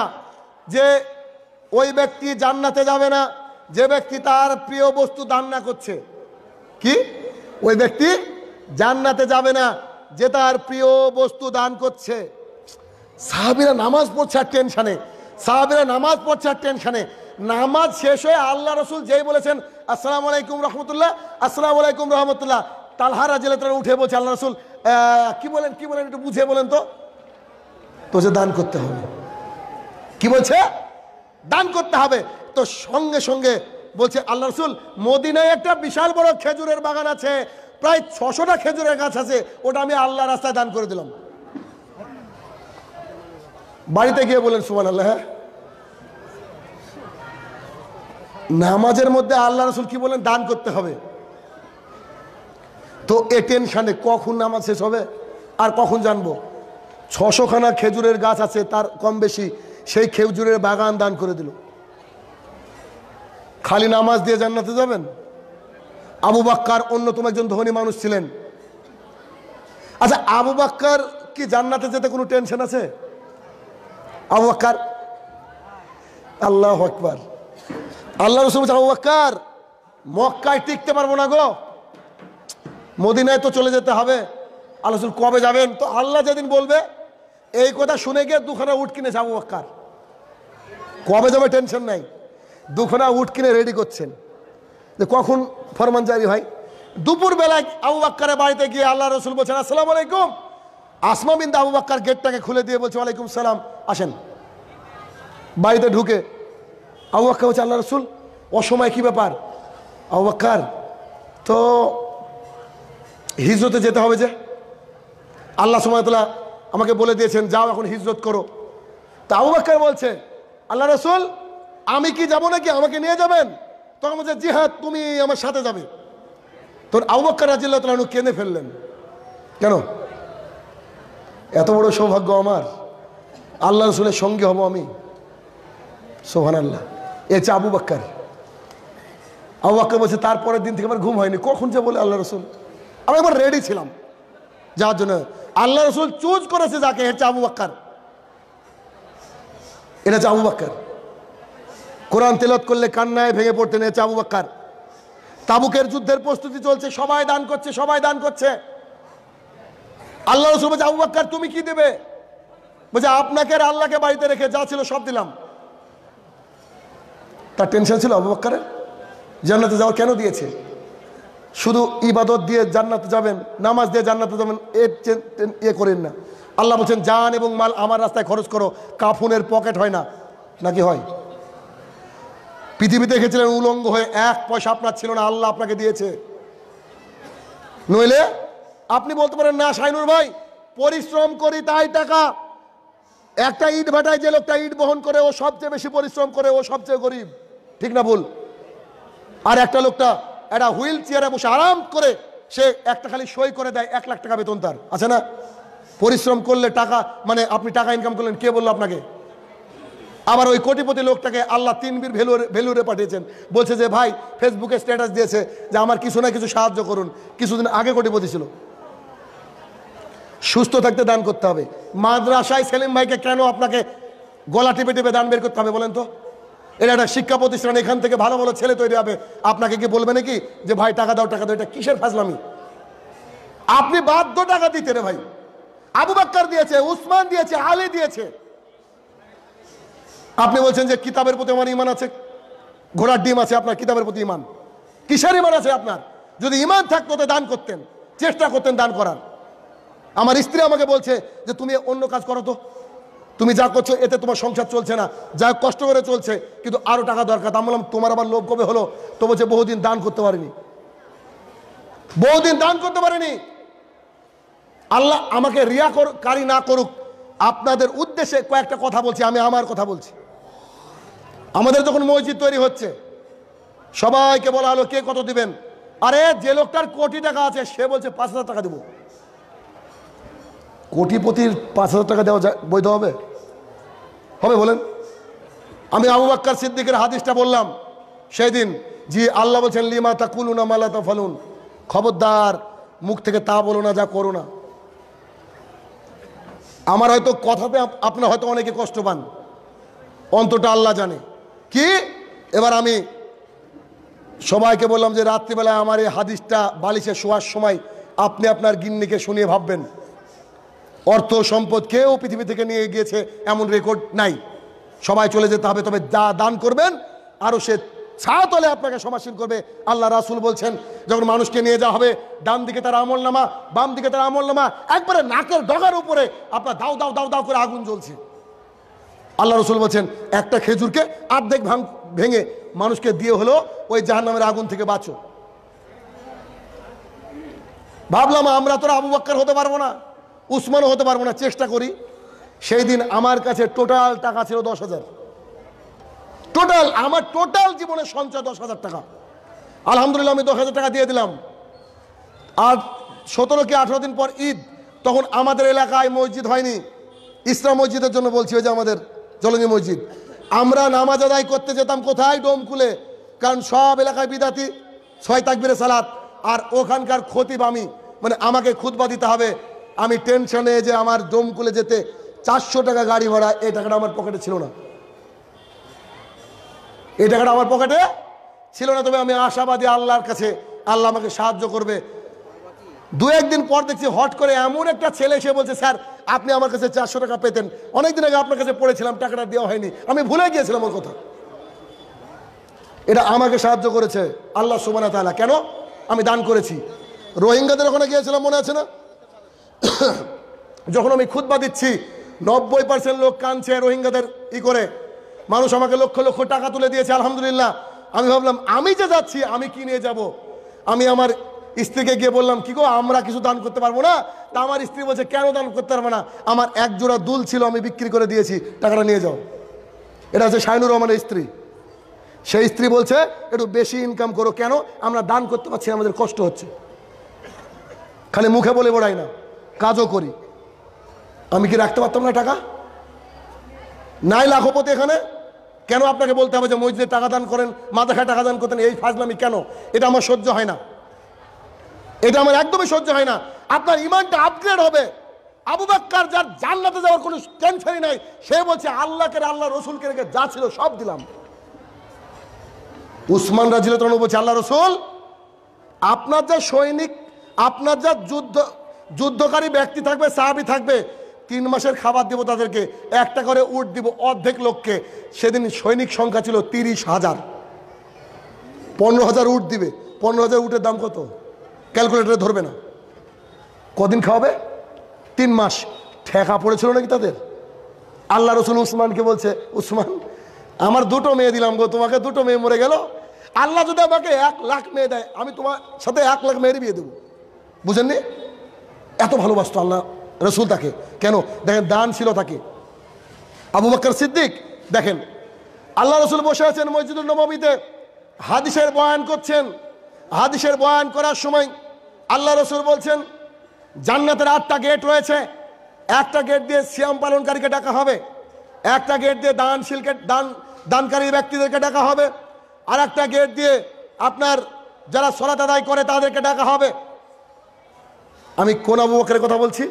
যে ওই ব্যক্তি জান্নাতে যাবে না যে ব্যক্তি তার প্রিয় বস্তু দান না করছে কি ওই ব্যক্তি জান্নাতে যাবে না যে তার প্রিয় বস্তু দান করছে সাহাবিরা নামাজ পড়ছে আর টেনশানে সাহাবিরা নামাজ পড়ছে আর টেনশানে নামাজ শেষ হয়ে আল্লাহ রসুল যেই বলেছেন আসসালাম আলাইকুম রহমতুল্লাহ আসসালাম আলাইকুম রহমতুল্লাহ তালহার জেলে উঠে বলছে আল্লাহ রসুল কি বলেন কি বলেন একটু বুঝে বলেন তো তো যে দান করতে হবে কি বলছে দান করতে হবে তো সঙ্গে সঙ্গে বলছে আল্লাহ রসুল মদিনায় একটা বিশাল বড় খেজুরের বাগান আছে প্রায় ছশোটা খেজুরের গাছ আছে ওটা আমি আল্লাহ রাস্তায় দান করে দিলাম বাড়িতে গিয়ে বলেন সুমান আল্লাহ হ্যাঁ নামাজের মধ্যে আল্লাহ রসুল কি বলেন দান করতে হবে তো এ টেনশানে কখন নামাজ শেষ হবে আর কখন জানবো ছশোখানা খেজুরের গাছ আছে তার কম বেশি সেই খেউজুরের বাগান দান করে দিল খালি নামাজ দিয়ে জান্নাতে যাবেন আবু বাক্কার অন্যতম একজন ধনী মানুষ ছিলেন আচ্ছা আবু বাক্কার কি জান্নাতে যেতে কোনো টেনশন আছে আবু বাক্কার আল্লাহ আকবর আল্লাহ রসুল আবু বাক্কার মক্কায় টিকতে পারবো না গো মদিনায় তো চলে যেতে হবে আল্লাহ কবে যাবেন তো আল্লাহ যেদিন বলবে এই কথা শুনে গিয়ে দুখানা উঠ কিনেছে আবু বাক্কার কবে যাবে টেনশন নাই দুখানা উঠ কিনে রেডি করছেন যে কখন ফরমান জারি হয় দুপুরবেলায় আবু বাক্কারে বাড়িতে গিয়ে আল্লাহ রসুল বলছেন আসসালাম আলাইকুম আসমা বিন্দু আবু বাক্কার গেটটাকে খুলে দিয়ে বলছে ওয়ালাইকুম সালাম আসেন বাড়িতে ঢুকে আবু বাক্কা বলছে আল্লাহ রসুল অসময় কি ব্যাপার আবু বাক্কার তো হিজরতে যেতে হবে যে আল্লাহ তোলা আমাকে বলে দিয়েছেন যাও এখন হিজরত করো তা আবু বাক্কার বলছে আল্লাহ রসুল আমি কি যাব নাকি আমাকে নিয়ে যাবেন তখন বলছে জি হ্যাঁ তুমি আমার সাথে যাবে তোর আবক্কর রাজিল্লাহ তালু কেঁদে ফেললেন কেন এত বড় সৌভাগ্য আমার আল্লাহ রসুলের সঙ্গে হব আমি সোহান আল্লাহ এ হচ্ছে আবু বাক্কার আবু বাক্কার বলছে তারপরের দিন থেকে আমার ঘুম হয়নি কখন যে বলে আল্লাহ রসুল আমি একবার রেডি ছিলাম যার জন্য আল্লাহ রসুল চুজ করেছে যাকে হচ্ছে আবু বাক্কার এটা হচ্ছে আবু বাক্কার কোরআন তেলত করলে কান্নায় ভেঙে পড়তেন এটা আবু বাক্কার তাবুকের যুদ্ধের প্রস্তুতি চলছে সবাই দান করছে সবাই দান করছে আল্লাহ রসুল বলছে আবু বাক্কার তুমি কি দেবে বলছে আপনাকে আর আল্লাহকে বাড়িতে রেখে যা ছিল সব দিলাম তার টেনশন ছিল আবু বাক্কারের জান্নাতে যাওয়া কেন দিয়েছে শুধু ইবাদত দিয়ে জান্নাতে যাবেন নামাজ দিয়ে জান্নাতে যাবেন এর ইয়ে করেন না আল্লাহ বলছেন যান এবং মাল আমার রাস্তায় খরচ করো কাফুনের পকেট হয় না নাকি হয় পৃথিবীতে গেছিলেন উলঙ্গ হয়ে এক পয়সা আপনার ছিল না আল্লাহ আপনাকে দিয়েছে নইলে আপনি বলতে পারেন না শাইনুর ভাই পরিশ্রম করি তাই টাকা একটা ইট ভাটায় যে লোকটা ইট বহন করে ও সবচেয়ে বেশি পরিশ্রম করে ও সবচেয়ে গরিব ঠিক না ভুল আর একটা লোকটা একটা হুইল চেয়ারে বসে আরাম করে সে একটা খালি সই করে দেয় এক লাখ টাকা বেতন তার আছে না পরিশ্রম করলে টাকা মানে আপনি টাকা ইনকাম করলেন কে বললো আপনাকে আবার ওই কোটিপতি লোকটাকে আল্লাহ তিনবির ভ্যালু ভ্যালুরে পাঠিয়েছেন বলছে যে ভাই ফেসবুকে স্ট্যাটাস দিয়েছে যে আমার কিছু না কিছু সাহায্য করুন কিছুদিন আগে কোটিপতি ছিল সুস্থ থাকতে দান করতে হবে মাদ্রাসায় সেলিম ভাইকে কেন আপনাকে গলা টিপে টিপে দান বের করতে হবে বলেন তো এটা একটা শিক্ষা প্রতিষ্ঠান এখান থেকে ভালো ভালো ছেলে তৈরি হবে আপনাকে কি বলবে নাকি যে ভাই টাকা দাও টাকা দাও এটা কিসের ফাজলামি আপনি বাধ্য টাকা দিতে রে ভাই আবু বাক্কার দিয়েছে উসমান দিয়েছে আলে দিয়েছে আপনি বলছেন যে কিতাবের প্রতি আমার ইমান আছে ঘোড়ার ডিম আছে আপনার কিতাবের প্রতি ইমান কিসের ইমান আছে আপনার যদি ইমান থাকতো তো দান করতেন চেষ্টা করতেন দান করার আমার স্ত্রী আমাকে বলছে যে তুমি অন্য কাজ করো তো তুমি যা করছো এতে তোমার সংসার চলছে না যা কষ্ট করে চলছে কিন্তু আরও টাকা দরকার তা বললাম তোমার আবার লোভ কবে হলো তো বলছে বহুদিন দান করতে পারিনি বহুদিন দান করতে পারিনি আল্লাহ আমাকে রিয়া কারি না করুক আপনাদের উদ্দেশ্যে কয়েকটা কথা বলছি আমি আমার কথা বলছি আমাদের যখন মসজিদ তৈরি হচ্ছে সবাইকে বলা হলো কে কত দিবেন আরে যে লোকটার কোটি টাকা আছে সে বলছে পাঁচ হাজার টাকা দেব কোটিপতির পাঁচ হাজার টাকা দেওয়া বৈধ হবে হবে বলেন আমি আবু বাক্কার সিদ্দিকের হাদিসটা বললাম সেই দিন জি আল্লাহ বলছেন লিমা তা কুলুনা মালা তা ফলুন খবরদার মুখ থেকে তা বলো না যা করো না আমার হয়তো কথাতে আপনার হয়তো অনেকে কষ্ট পান অন্তটা আল্লাহ জানে কি এবার আমি সবাইকে বললাম যে রাত্রিবেলায় আমার এই হাদিসটা বালিশে শোয়ার সময় আপনি আপনার গিন্নিকে শুনিয়ে ভাববেন অর্থ সম্পদ কেউ পৃথিবী থেকে নিয়ে গিয়েছে এমন রেকর্ড নাই সবাই চলে যেতে হবে তবে যা দান করবেন আরও সে ছায়াতলে আপনাকে সমাসীন করবে আল্লাহ রাসুল বলছেন যখন মানুষকে নিয়ে যাওয়া হবে ডান দিকে তার আমল নামা বাম দিকে তার আমল নামা একবারে নাকের ডগার উপরে আপনার দাও দাও দাও দাও করে আগুন জ্বলছে আল্লাহ রসুল বলছেন একটা খেজুরকে আর্ধেক ভাঙ ভেঙে মানুষকে দিয়ে হলো ওই জাহান্নামের আগুন থেকে বাঁচো ভাবলাম আমরা তোরা আবু বাক্কার হতে পারবো না উসমানও হতে পারবো না চেষ্টা করি সেই দিন আমার কাছে টোটাল টাকা ছিল দশ হাজার টোটাল আমার টোটাল জীবনে সঞ্চয় দশ হাজার টাকা আলহামদুলিল্লাহ আমি দশ হাজার টাকা দিয়ে দিলাম আর সতেরো কি আঠেরো দিন পর ঈদ তখন আমাদের এলাকায় মসজিদ হয়নি ইসলাম মসজিদের জন্য বলছি ওই যে আমাদের জলঙ্গি মসজিদ আমরা নামাজ আদায় করতে যেতাম কোথায় ডোম খুলে কারণ সব এলাকায় বিদাতি ছয় তাকবিরে সালাত আর ওখানকার খতিব আমি মানে আমাকে খুদবা দিতে হবে আমি টেনশনে যে আমার ডোম খুলে যেতে চারশো টাকা গাড়ি ভাড়া এই টাকাটা আমার পকেটে ছিল না এই টাকাটা আমার পকেটে ছিল না তবে আমি আশাবাদী আল্লাহর কাছে আল্লাহ আমাকে সাহায্য করবে দু একদিন পর দেখছি হট করে এমন একটা ছেলে এসে বলছে স্যার আপনি আমার কাছে চারশো টাকা পেতেন অনেকদিন আগে আপনার কাছে পড়েছিলাম টাকাটা দেওয়া হয়নি আমি ভুলে গিয়েছিলাম ওর কথা এটা আমাকে সাহায্য করেছে আল্লাহ সুবানা তালা কেন আমি দান করেছি রোহিঙ্গাদের ওখানে গিয়েছিলাম মনে আছে না যখন আমি খুদবা দিচ্ছি নব্বই পার্সেন্ট লোক কাঁদছে রোহিঙ্গাদের ই করে মানুষ আমাকে লক্ষ লক্ষ টাকা তুলে দিয়েছে আলহামদুলিল্লাহ আমি ভাবলাম আমি যে যাচ্ছি আমি কি নিয়ে যাব। আমি আমার স্ত্রীকে গিয়ে বললাম কি গো আমরা কিছু দান করতে পারবো না তা আমার স্ত্রী বলছে কেন দান করতে পারবো না আমার এক জোড়া দুল ছিল আমি বিক্রি করে দিয়েছি টাকাটা নিয়ে যাও এটা হচ্ছে শাহিনুর রহমানের স্ত্রী সেই স্ত্রী বলছে একটু বেশি ইনকাম করো কেন আমরা দান করতে পারছি আমাদের কষ্ট হচ্ছে খালি মুখে বলে বড়াই না কাজও করি আমি কি রাখতে পারতাম না টাকা নাই লাখপতি এখানে কেন আপনাকে বলতে হবে যে মসজিদে টাকা দান করেন মাদাখায় টাকা দান করতেন এই ফাজলামি কেন এটা আমার সহ্য হয় না এটা আমার একদমই সহ্য হয় না আপনার ইমানটা আপগ্রেড হবে আবু বাক্কার যার জান্নাতে যাওয়ার কোনো টেনশনই নাই সে বলছে আল্লাহকে আল্লাহ রসুলকে রেখে যা ছিল সব দিলাম উসমান রাজিল বলছে আল্লাহ রসুল আপনার যা সৈনিক আপনার যা যুদ্ধ যুদ্ধকারী ব্যক্তি থাকবে সাহাবি থাকবে তিন মাসের খাবার দেব তাদেরকে একটা করে উট দিব অর্ধেক লোককে সেদিন সৈনিক সংখ্যা ছিল তিরিশ হাজার পনেরো হাজার উট দিবে পনেরো হাজার উটের দাম কত ক্যালকুলেটারে ধরবে না কদিন খাওয়াবে তিন মাস ঠেকা পড়েছিল নাকি তাদের আল্লাহ রসুল উসমানকে বলছে উসমান আমার দুটো মেয়ে দিলাম গো তোমাকে দুটো মেয়ে মরে গেল আল্লাহ যদি আমাকে এক লাখ মেয়ে দেয় আমি তোমার সাথে এক লাখ মেয়েরই বিয়ে দেবো বুঝেননি এত ভালোবাসতো আল্লাহ রসুল থাকে কেন দেখেন দান ছিল থাকে আবু বকর সিদ্দিক দেখেন আল্লাহ রসুল বসে আছেন মসজিদুল নবমীতে হাদিসের বয়ান করছেন হাদিসের বয়ান করার সময় আল্লাহ রসুল বলছেন জান্নাতের আটটা গেট রয়েছে একটা গেট দিয়ে শ্যাম পালনকারীকে ডাকা হবে একটা গেট দিয়ে দান শিল্পে দান দানকারী ব্যক্তিদেরকে ডাকা হবে আর একটা গেট দিয়ে আপনার যারা সরাত আদায় করে তাদেরকে ডাকা হবে আমি কোন আবু বকরের কথা বলছি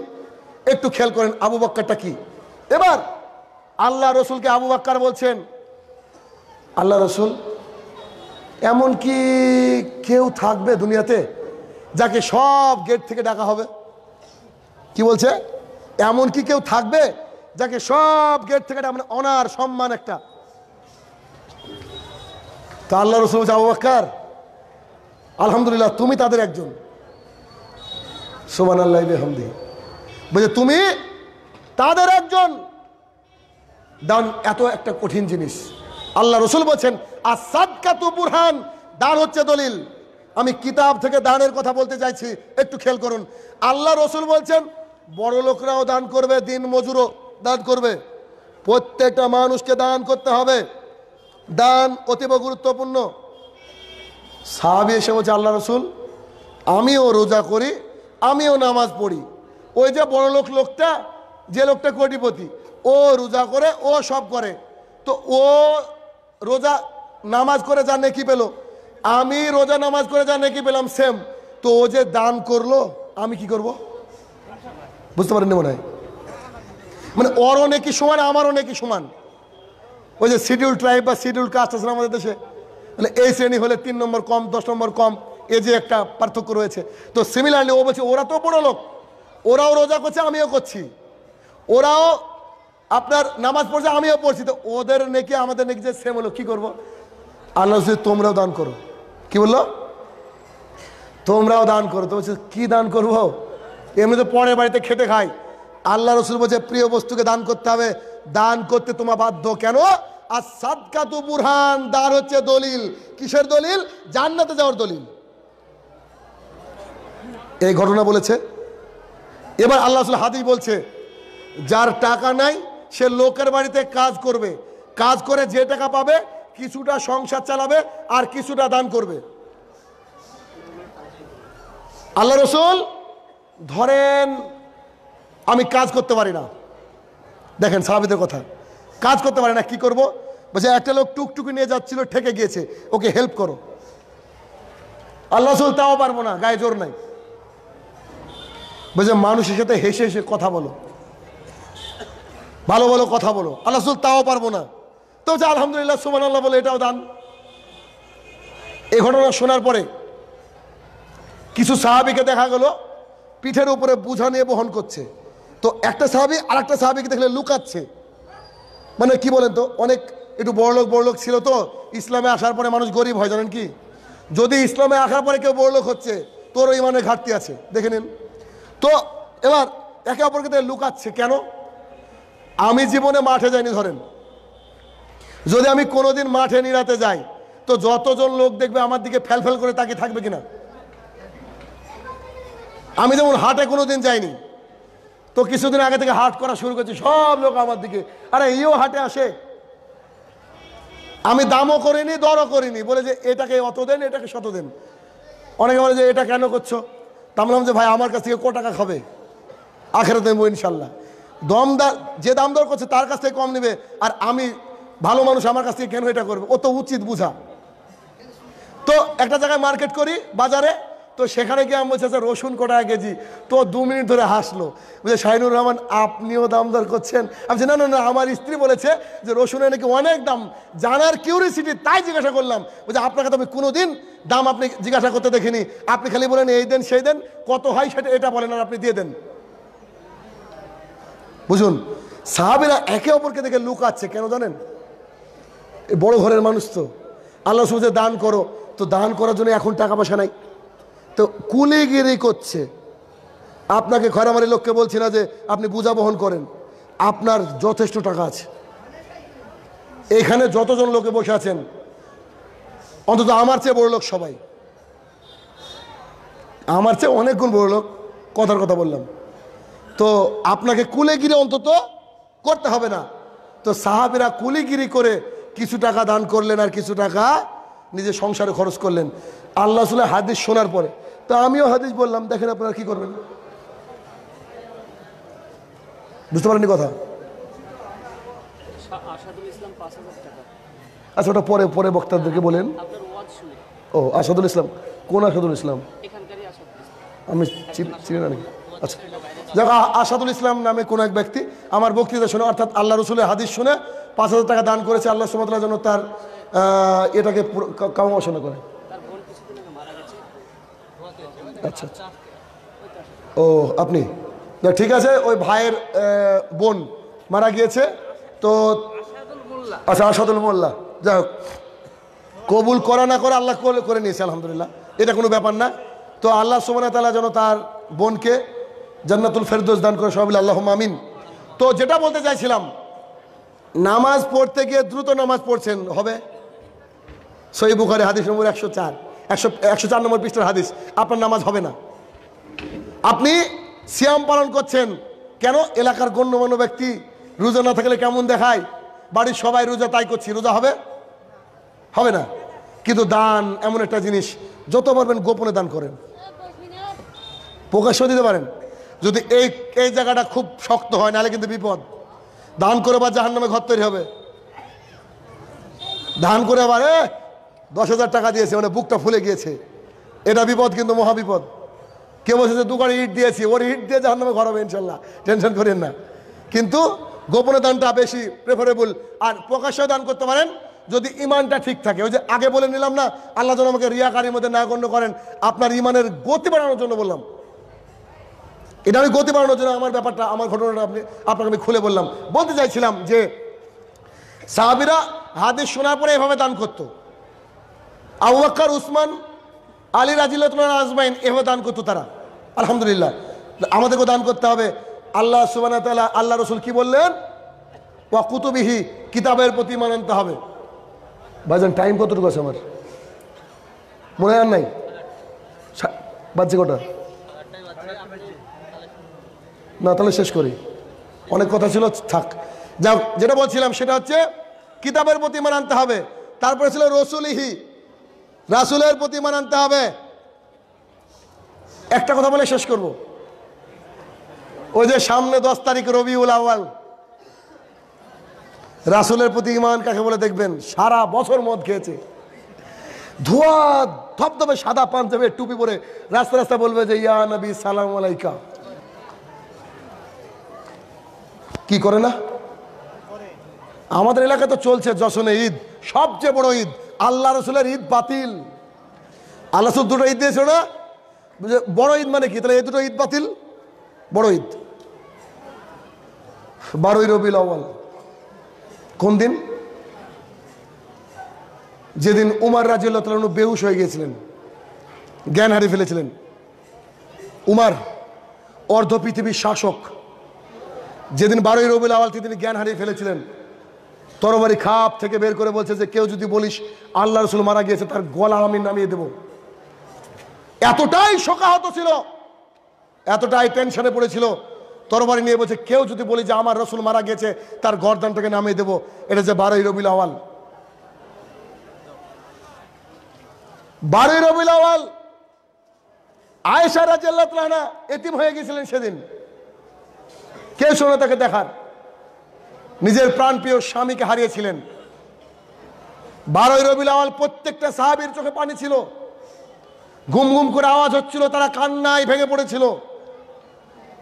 একটু খেয়াল করেন আবু বাক্কারটা কি এবার আল্লাহ রসুলকে আবু বাক্কার বলছেন আল্লাহ রসুল এমন কি কেউ থাকবে দুনিয়াতে যাকে সব গেট থেকে ডাকা হবে কি বলছে এমন কি কেউ থাকবে যাকে সব গেট থেকে ডাকা মানে অনার সম্মান একটা তা আল্লাহ রসুল আবু বাক্কার আলহামদুলিল্লাহ তুমি তাদের একজন সোমান আল্লাহ হামদি বলছে তুমি তাদের একজন দান এত একটা কঠিন জিনিস আল্লাহ রসুল বলছেন আর সাদকাতু বুরহান দান হচ্ছে দলিল আমি কিতাব থেকে দানের কথা বলতে চাইছি একটু খেল করুন আল্লাহ রসুল বলছেন বড় লোকরাও দান করবে দিন মজুরও দান করবে প্রত্যেকটা মানুষকে দান করতে হবে দান অতীব গুরুত্বপূর্ণ সাহাবি এসে বলছে আল্লাহ রসুল আমিও রোজা করি আমিও নামাজ পড়ি ওই যে বড় লোক লোকটা যে লোকটা কোটিপতি ও রোজা করে ও সব করে তো ও রোজা নামাজ করে যা নেকি পেল আমি রোজা নামাজ করে যা নেকি পেলাম সেম তো ও যে দান করলো আমি কি করব বুঝতে পারেননি মনে হয় মানে ওর অনেকই সমান আমারও অনেকই সমান ওই যে শিডিউল ট্রাইব বা শিডিউল কাস্ট আছে আমাদের দেশে মানে এই শ্রেণী হলে তিন নম্বর কম দশ নম্বর কম এ যে একটা পার্থক্য রয়েছে তো সিমিলারলি ও বলছে ওরা তো বড় লোক ওরাও রোজা করছে আমিও করছি ওরাও আপনার নামাজ পড়ছে আমিও পড়ছি তো ওদের নেকি আমাদের নেকি যে সেম হলো কী করবো আল্লাহ তোমরাও দান করো কি বললো তোমরাও দান করো তো বলছে কী দান করবো এমনি তো পরের বাড়িতে খেটে খাই আল্লাহ রসুল বলছে প্রিয় বস্তুকে দান করতে হবে দান করতে তোমার বাধ্য কেন আর সাদকাতু বুরহান দার হচ্ছে দলিল কিসের দলিল জান্নাতে যাওয়ার দলিল এই ঘটনা বলেছে এবার আল্লাহ রসুল বলছে যার টাকা নাই সে লোকের বাড়িতে কাজ করবে কাজ করে যে টাকা পাবে কিছুটা সংসার চালাবে আর কিছুটা দান করবে আল্লাহ রসুল ধরেন আমি কাজ করতে পারি না দেখেন সাহাবিদের কথা কাজ করতে পারি না কি করব বলছে একটা লোক টুকটুকি নিয়ে যাচ্ছিল ঠেকে গিয়েছে ওকে হেল্প করো আল্লাহ রসুল তাও পারবো না গায়ে জোর নাই বলছে মানুষের সাথে হেসে হেসে কথা বলো ভালো ভালো কথা বলো আল্লাহ তাও পারবো না তো যে আলহামদুলিল্লাহ সুমান আল্লাহ বলে এটাও দান এ ঘটনা শোনার পরে কিছু সাহাবিকে দেখা গেল পিঠের উপরে বুঝা নিয়ে বহন করছে তো একটা সাহাবি আর একটা সাহাবিকে দেখলে লুকাচ্ছে মানে কি বলেন তো অনেক একটু বড়লোক বড়লোক ছিল তো ইসলামে আসার পরে মানুষ গরিব হয় জানেন কি যদি ইসলামে আসার পরে কেউ বড়লোক হচ্ছে তোর ওই মানে ঘাটতি আছে দেখে নিন তো এবার একে অপরকে তাই লুকাচ্ছে কেন আমি জীবনে মাঠে যাইনি ধরেন যদি আমি কোনোদিন মাঠে নিরাতে যাই তো যতজন লোক দেখবে আমার দিকে ফ্যাল ফেল করে তাকে থাকবে কিনা আমি যেমন হাটে কোনোদিন যাইনি তো কিছুদিন আগে থেকে হাট করা শুরু করছি সব লোক আমার দিকে আরে ইও হাটে আসে আমি দামও করিনি দরও করিনি বলে যে এটাকে অত দেন এটাকে শত দেন অনেকে বলে যে এটা কেন করছো তামলাম যে ভাই আমার কাছ থেকে ক টাকা খাবে আখেরা দেবো ইনশাল্লাহ দমদার যে দাম দর করছে তার কাছ থেকে কম নেবে আর আমি ভালো মানুষ আমার কাছ থেকে কেন এটা করবে ও তো উচিত বুঝা তো একটা জায়গায় মার্কেট করি বাজারে তো সেখানে গিয়ে আমি বলছি আচ্ছা, রসুন কটা কেজি তো দু মিনিট ধরে হাসলো বলছে শাহিনুর রহমান আপনিও দাম দর করছেন আমি না না না আমার স্ত্রী বলেছে যে রসুনের নাকি অনেক দাম জানার কিউরিসিটি তাই জিজ্ঞাসা করলাম বলছে আপনাকে তো আমি কোনো দিন দাম আপনি জিজ্ঞাসা করতে দেখিনি আপনি খালি বলেন এই দেন সেই দেন কত হয় সেটা এটা বলেন আর আপনি দিয়ে দেন বুঝুন সাহাবিরা একে অপরকে দেখে লুকাচ্ছে কেন জানেন বড় ঘরের মানুষ তো আল্লাহ সুবিধে দান করো তো দান করার জন্য এখন টাকা পয়সা নাই তো কুলিগিরি করছে আপনাকে ঘরামারি লোককে বলছি না যে আপনি পূজা বহন করেন আপনার যথেষ্ট টাকা আছে এখানে যতজন লোকে বসে আছেন অন্তত আমার চেয়ে বড় লোক সবাই আমার চেয়ে অনেকগুণ বড়লোক বড় লোক কথার কথা বললাম তো আপনাকে কুলেগিরি অন্তত করতে হবে না তো সাহাবেরা কুলিগিরি করে কিছু টাকা দান করলেন আর কিছু টাকা নিজের সংসারে খরচ করলেন আল্লাহ সুলে হাদিস শোনার পরে তা আমিও হাদিস বললাম দেখেন আপনারা কি করবেন বুঝতে পারেননি কথা আচ্ছা ওটা পরে পরে বক্তাদেরকে বলেন ও আসাদুল ইসলাম কোন আসাদুল ইসলাম আমি চিনি না নাকি আচ্ছা দেখো আসাদুল ইসলাম নামে কোন এক ব্যক্তি আমার বক্তৃতা শুনে অর্থাৎ আল্লাহ রসুলের হাদিস শুনে পাঁচ টাকা দান করেছে আল্লাহ সুমতলার জন্য তার এটাকে কামাশোনা করে আচ্ছা আচ্ছা ও আপনি না ঠিক আছে ওই ভাইয়ের বোন মারা গিয়েছে তো আচ্ছা আসাদুল মোল্লা যাই হোক কবুল করা না করে আল্লাহ করে নিয়েছে আলহামদুলিল্লাহ এটা কোনো ব্যাপার না তো আল্লাহ সুমানা তালা যেন তার বোনকে জান্নাতুল ফেরদোস দান করে সবাই আল্লাহ মামিন তো যেটা বলতে চাইছিলাম নামাজ পড়তে গিয়ে দ্রুত নামাজ পড়ছেন হবে সহি বুখারে হাদিস নম্বর একশো চার একশো একশো চার নম্বর পৃষ্ঠার হাদিস আপনার নামাজ হবে না আপনি সিয়াম পালন করছেন কেন এলাকার গণ্যমান্য ব্যক্তি রোজা না থাকলে কেমন দেখায় বাড়ির সবাই রোজা তাই করছি রোজা হবে হবে না কিন্তু দান এমন একটা জিনিস যত পারবেন গোপনে দান করেন প্রকাশ্য দিতে পারেন যদি এই এই জায়গাটা খুব শক্ত হয় নাহলে কিন্তু বিপদ দান করে বা জাহান নামে ঘর তৈরি হবে দান করে আবার দশ হাজার টাকা দিয়েছে মানে বুকটা ফুলে গিয়েছে এটা বিপদ কিন্তু মহাবিপদ কে বলছে যে দুকানে ইট দিয়েছি ওর ইট দিয়ে জাহার নামে ঘর হবে ইনশাল্লাহ টেনশন করেন না কিন্তু গোপনে দানটা বেশি প্রেফারেবল আর প্রকাশ্য দান করতে পারেন যদি ইমানটা ঠিক থাকে ওই যে আগে বলে নিলাম না আল্লাহ যেন আমাকে রিয়াকারির মধ্যে না গণ্য করেন আপনার ইমানের গতি বাড়ানোর জন্য বললাম এটা আমি গতি বাড়ানোর জন্য আমার ব্যাপারটা আমার ঘটনাটা আপনি আপনাকে আমি খুলে বললাম বলতে চাইছিলাম যে সাহাবিরা হাদিস শোনার পরে এভাবে দান করতো আবাক্কার উসমান আলী রাজিল্লাহ আজমাইন এভাবে দান করতো তারা আলহামদুলিল্লাহ আমাদেরকেও দান করতে হবে আল্লাহ সুবান আল্লাহ রসুল কি বললেন ওয়া কুতুবিহি কিতাবের প্রতি মানানতে হবে ভাইজান টাইম কতটুকু আছে আমার মনে আর নাই বাজছে কটা না তাহলে শেষ করি অনেক কথা ছিল থাক যা যেটা বলছিলাম সেটা হচ্ছে কিতাবের প্রতি মানানতে হবে তারপরে ছিল রসুলিহি রাসুলের প্রতিমান আনতে হবে একটা কথা বলে শেষ করব ওই যে সামনে দশ তারিখ রবিউল আওয়াল রাসুলের প্রতি ইমান কাকে বলে দেখবেন সারা বছর মদ খেয়েছে ধোয়া ধপধপে সাদা পাঞ্জাবের টুপি পরে রাস্তা রাস্তা বলবে যে ইয়া নবী সালাম আলাইকা কি করে না আমাদের এলাকায় তো চলছে যশনে ঈদ সবচেয়ে বড় ঈদ আল্লাহ রসুলের ঈদ বাতিল আল্লাহ রসুল দুটো ঈদ দিয়েছিল না বড় ঈদ মানে কি তাহলে এই দুটো ঈদ বাতিল বড় ঈদ বারোই রবিল আওয়াল কোন দিন যেদিন উমার রাজিউল্লাহ তালু বেহুশ হয়ে গিয়েছিলেন জ্ঞান হারিয়ে ফেলেছিলেন উমার অর্ধ পৃথিবীর শাসক যেদিন বারোই রবিল আওয়াল তিনি জ্ঞান হারিয়ে ফেলেছিলেন তরবারি খাপ থেকে বের করে বলছে যে কেউ যদি বলিস আল্লাহ রসুল মারা গিয়েছে তার গলা আমি নামিয়ে দেব এতটাই শোকাহত ছিল এতটাই টেনশনে পড়েছিল তরবারি নিয়ে বলছে কেউ যদি বলি যে আমার রসুল মারা গেছে তার থেকে নামিয়ে দেব এটা যে বারোই রবিল আওয়াল বারোই রবিল আওয়াল আয়েশা রাজাল্লাহ এতিম হয়ে গেছিলেন সেদিন কেউ শোনো তাকে দেখার নিজের প্রাণপ্রিয় স্বামীকে হারিয়েছিলেন বারোই রবিল আওয়াল প্রত্যেকটা সাহাবির চোখে পানি ছিল গুম গুম করে আওয়াজ হচ্ছিল তারা কান্নায় ভেঙে পড়েছিল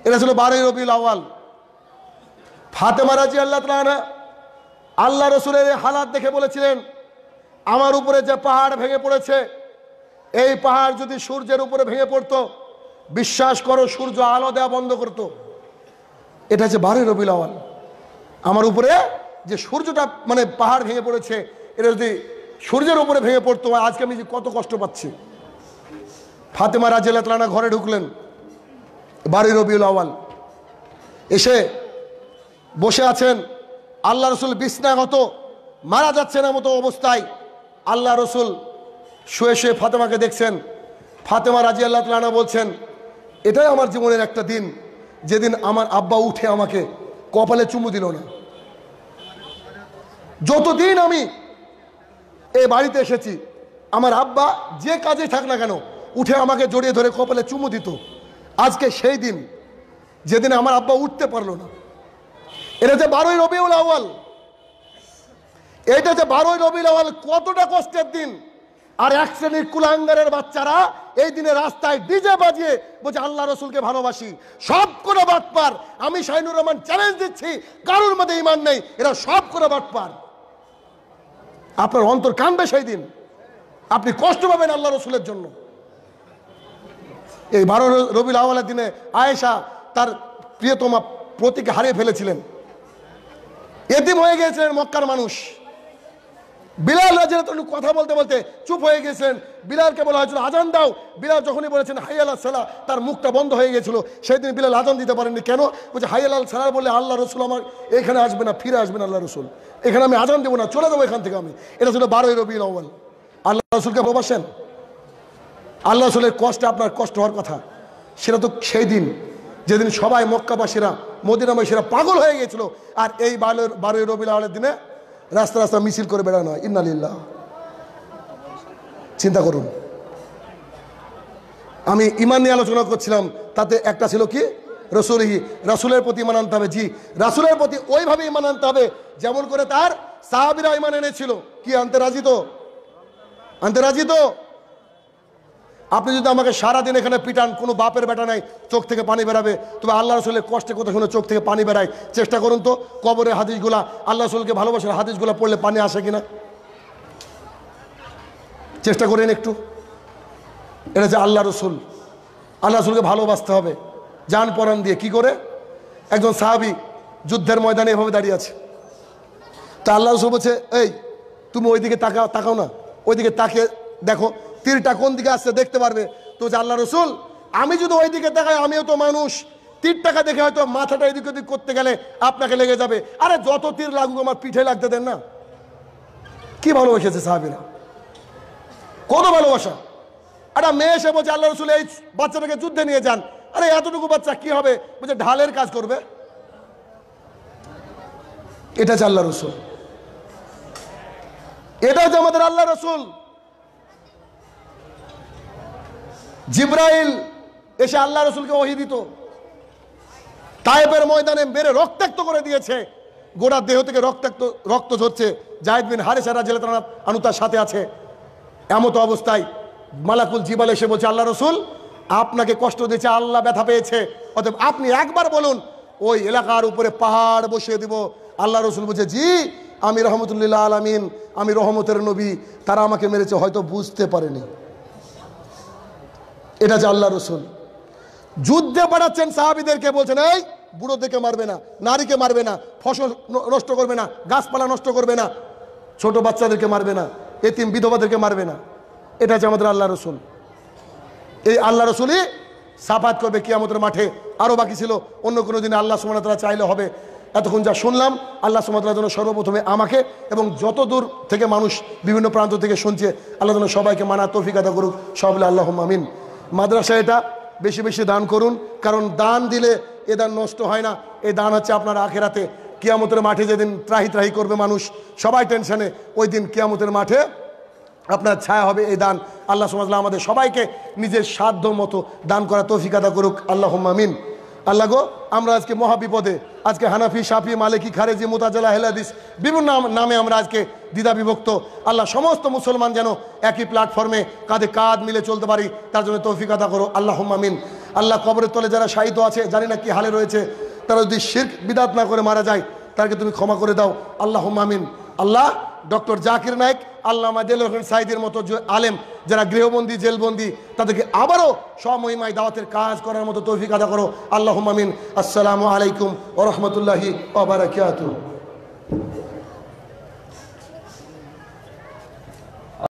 এটা ছিল বারোই রবিল আওয়াল ফাতেমা রাজি আল্লাহ তালা আল্লাহ রসুলের হালাত দেখে বলেছিলেন আমার উপরে যে পাহাড় ভেঙে পড়েছে এই পাহাড় যদি সূর্যের উপরে ভেঙে পড়তো বিশ্বাস করো সূর্য আলো দেওয়া বন্ধ করত এটা হচ্ছে বারোই রবিল আওয়াল আমার উপরে যে সূর্যটা মানে পাহাড় ভেঙে পড়েছে এটা যদি সূর্যের উপরে ভেঙে পড়তো আজকে আমি যে কত কষ্ট পাচ্ছি ফাতেমা রাজেলাতলানা ঘরে ঢুকলেন বাড়ি রবিউল আওয়াল এসে বসে আছেন আল্লাহ রসুল বিছনাগত মারা যাচ্ছে না মতো অবস্থায় আল্লাহ রসুল শুয়ে শুয়ে ফাতেমাকে দেখছেন ফাতেমা রাজি আল্লাহ বলছেন এটাই আমার জীবনের একটা দিন যেদিন আমার আব্বা উঠে আমাকে কপালে চুমু দিল না যতদিন আমি এ বাড়িতে এসেছি আমার আব্বা যে কাজে থাক না কেন উঠে আমাকে জড়িয়ে ধরে কপালে চুমু দিত আজকে সেই দিন যেদিন আমার আব্বা উঠতে পারলো না এটা যে বারোই রবিউল আওয়াল এটা যে বারোই রবিউল আওয়াল কতটা কষ্টের দিন আর এক শ্রেণীর কুলাঙ্গারের বাচ্চারা এই দিনে রাস্তায় ডিজে বাজিয়ে বলছে আল্লাহ রসুলকে ভালোবাসি সব কোনো বাটপার আমি শাহিনুর রহমান চ্যালেঞ্জ দিচ্ছি কারোর মধ্যে ইমান নেই এরা সব কোনো বাটপার আপনার অন্তর কামবে সেই দিন আপনি কষ্ট পাবেন আল্লাহ রসুলের জন্য এই বারো রবিল আওয়ালের দিনে আয়েশা তার প্রিয়তমা প্রতীকে হারিয়ে ফেলেছিলেন এদিন হয়ে গিয়েছিলেন মক্কার মানুষ বিলাল রাজিয়াল কথা বলতে বলতে চুপ হয়ে গেছেন বিলালকে বলা হয়েছিল আজান দাও বিলাল যখনই বলেছেন হাই আল্লাহ সালাহ তার মুখটা বন্ধ হয়ে গেছিল সেই দিন বিলাল আজান দিতে পারেননি কেন বলছে হাই আল্লাহ সালাহ বলে আল্লাহ রসুল আমার এখানে আসবে না ফিরে আসবেন আল্লাহ রসুল এখানে আমি আজান দেবো না চলে যাবো এখান থেকে আমি এটা ছিল বারোই রবি নওয়াল আল্লাহ রসুলকে প্রবাসেন আল্লাহ রসুলের কষ্টে আপনার কষ্ট হওয়ার কথা সেটা তো সেই দিন যেদিন সবাই মক্কাবাসীরা মদিনাবাসীরা পাগল হয়ে গেছিল আর এই বারোই বারোই রবি দিনে রাস্তা রাস্তা মিছিল করে বেড়ানো হয় ইন্নালিল্লা চিন্তা করুন আমি ইমান নিয়ে আলোচনা করছিলাম তাতে একটা ছিল কি রসুলহি রাসুলের প্রতি ইমান আনতে হবে জি রাসুলের প্রতি ওইভাবে ইমান আনতে হবে যেমন করে তার সাহাবিরা ইমান এনেছিল কি আনতে রাজি তো আনতে রাজি তো আপনি যদি আমাকে সারাদিন এখানে পিটান কোনো বাপের বেটা নাই চোখ থেকে পানি বেরাবে তবে আল্লাহ রসুলের কষ্টে কথা শুনে চোখ থেকে পানি বেরায় চেষ্টা করুন তো কবরের হাদিসগুলা আল্লাহ রসুলকে ভালোবাসার হাদিসগুলা পড়লে পানি আসে কিনা চেষ্টা করেন একটু এটা যে আল্লাহ রসুল আল্লাহ রসুলকে ভালোবাসতে হবে যান পরাণ দিয়ে কি করে একজন সাহাবি যুদ্ধের ময়দানে এভাবে দাঁড়িয়ে আছে তা আল্লাহ রসুল বলছে এই তুমি ওইদিকে তাকা তাকাও না ওইদিকে তাকিয়ে দেখো তীরটা কোন দিকে আসছে দেখতে পারবে তো যে আল্লাহ রসুল আমি যদি ওই দিকে দেখাই আমিও তো মানুষ তীর টাকা দেখে হয়তো মাথাটা এদিক ওদিক করতে গেলে আপনাকে লেগে যাবে আরে যত তীর লাগুক আমার পিঠে লাগতে দেন না কি ভালোবাসেছে সাহাবিরা কত ভালোবাসা একটা মেয়ে এসে বলছে আল্লাহ রসুল এই বাচ্চাটাকে যুদ্ধে নিয়ে যান আরে এতটুকু বাচ্চা কি হবে বলছে ঢালের কাজ করবে এটা হচ্ছে আল্লাহ রসুল এটা হচ্ছে আমাদের আল্লাহ রসুল জিব্রাইল এসে আল্লাহ রসুলকে ওহি দিত তায়েবের ময়দানে মেরে রক্তাক্ত করে দিয়েছে গোড়ার দেহ থেকে রক্তাক্ত রক্ত ঝরছে জাহেদ বিন হারেসা রাজিয়াল আনু তার সাথে আছে এমতো অবস্থায় মালাকুল জিবাল এসে বলছে আল্লাহ রসুল আপনাকে কষ্ট দিয়েছে আল্লাহ ব্যথা পেয়েছে অতএব আপনি একবার বলুন ওই এলাকার উপরে পাহাড় বসিয়ে দিব আল্লাহ রসুল বলছে জি আমি রহমতুল্লাহ আলমিন আমি রহমতের নবী তারা আমাকে মেরেছে হয়তো বুঝতে পারেনি এটা হচ্ছে আল্লাহ রসুল যুদ্ধে পাঠাচ্ছেন সাহাবিদেরকে বলছেন এই বুড়োদেরকে মারবে না নারীকে মারবে না ফসল নষ্ট করবে না গাছপালা নষ্ট করবে না ছোট বাচ্চাদেরকে মারবে না এতিম বিধবাদেরকে মারবে না এটা হচ্ছে আমাদের আল্লাহ রসুল এই আল্লাহ রসুলই সাফাত করবে আমাদের মাঠে আরও বাকি ছিল অন্য কোনো দিনে আল্লাহ তারা চাইলে হবে এতক্ষণ যা শুনলাম আল্লাহ সুমাতলার জন্য সর্বপ্রথমে আমাকে এবং যত দূর থেকে মানুষ বিভিন্ন প্রান্ত থেকে শুনছে আল্লাহ যেন সবাইকে মানা তফিকাদা করুক সবলে আল্লাহ মামিন মাদ্রাসা এটা বেশি বেশি দান করুন কারণ দান দিলে এ দান নষ্ট হয় না এ দান হচ্ছে আপনার আখেরাতে কিয়ামতের মাঠে যেদিন ত্রাহি ত্রাহি করবে মানুষ সবাই টেনশনে ওই দিন কিয়ামতের মাঠে আপনার ছায়া হবে এই দান আল্লাহ সুমাজলা আমাদের সবাইকে নিজের সাধ্য মতো দান করা তৌফিকাদা করুক আল্লাহ মামিন আল্লাহ গো আমরা আজকে মহাবিপদে আজকে হানাফি সাফি মালিকি খারেজি মোতাজেলা হেলাদিস বিভিন্ন নামে আমরা আজকে দ্বিধা বিভক্ত আল্লাহ সমস্ত মুসলমান যেন একই প্ল্যাটফর্মে কাঁধে কাঁধ মিলে চলতে পারি তার জন্য তৌফিকাদা করো আল্লাহ মামিন আল্লাহ কবরের তলে যারা সাহিত্য আছে জানি না কি হালে রয়েছে তারা যদি শির্ক বিদাত না করে মারা যায় তাকে তুমি ক্ষমা করে দাও আল্লাহ মামিন আল্লাহ ডক্টর জাকির নায়ক আল্লামা জেল হোসেন সাইদের মতো আলেম যারা গৃহবন্দী জেলবন্দী তাদেরকে আবারও সময়মায় দাওয়াতের কাজ করার মতো তৌফিক আদা করো আল্লাহ মামিন আসসালামু আলাইকুম ও রহমতুল্লাহি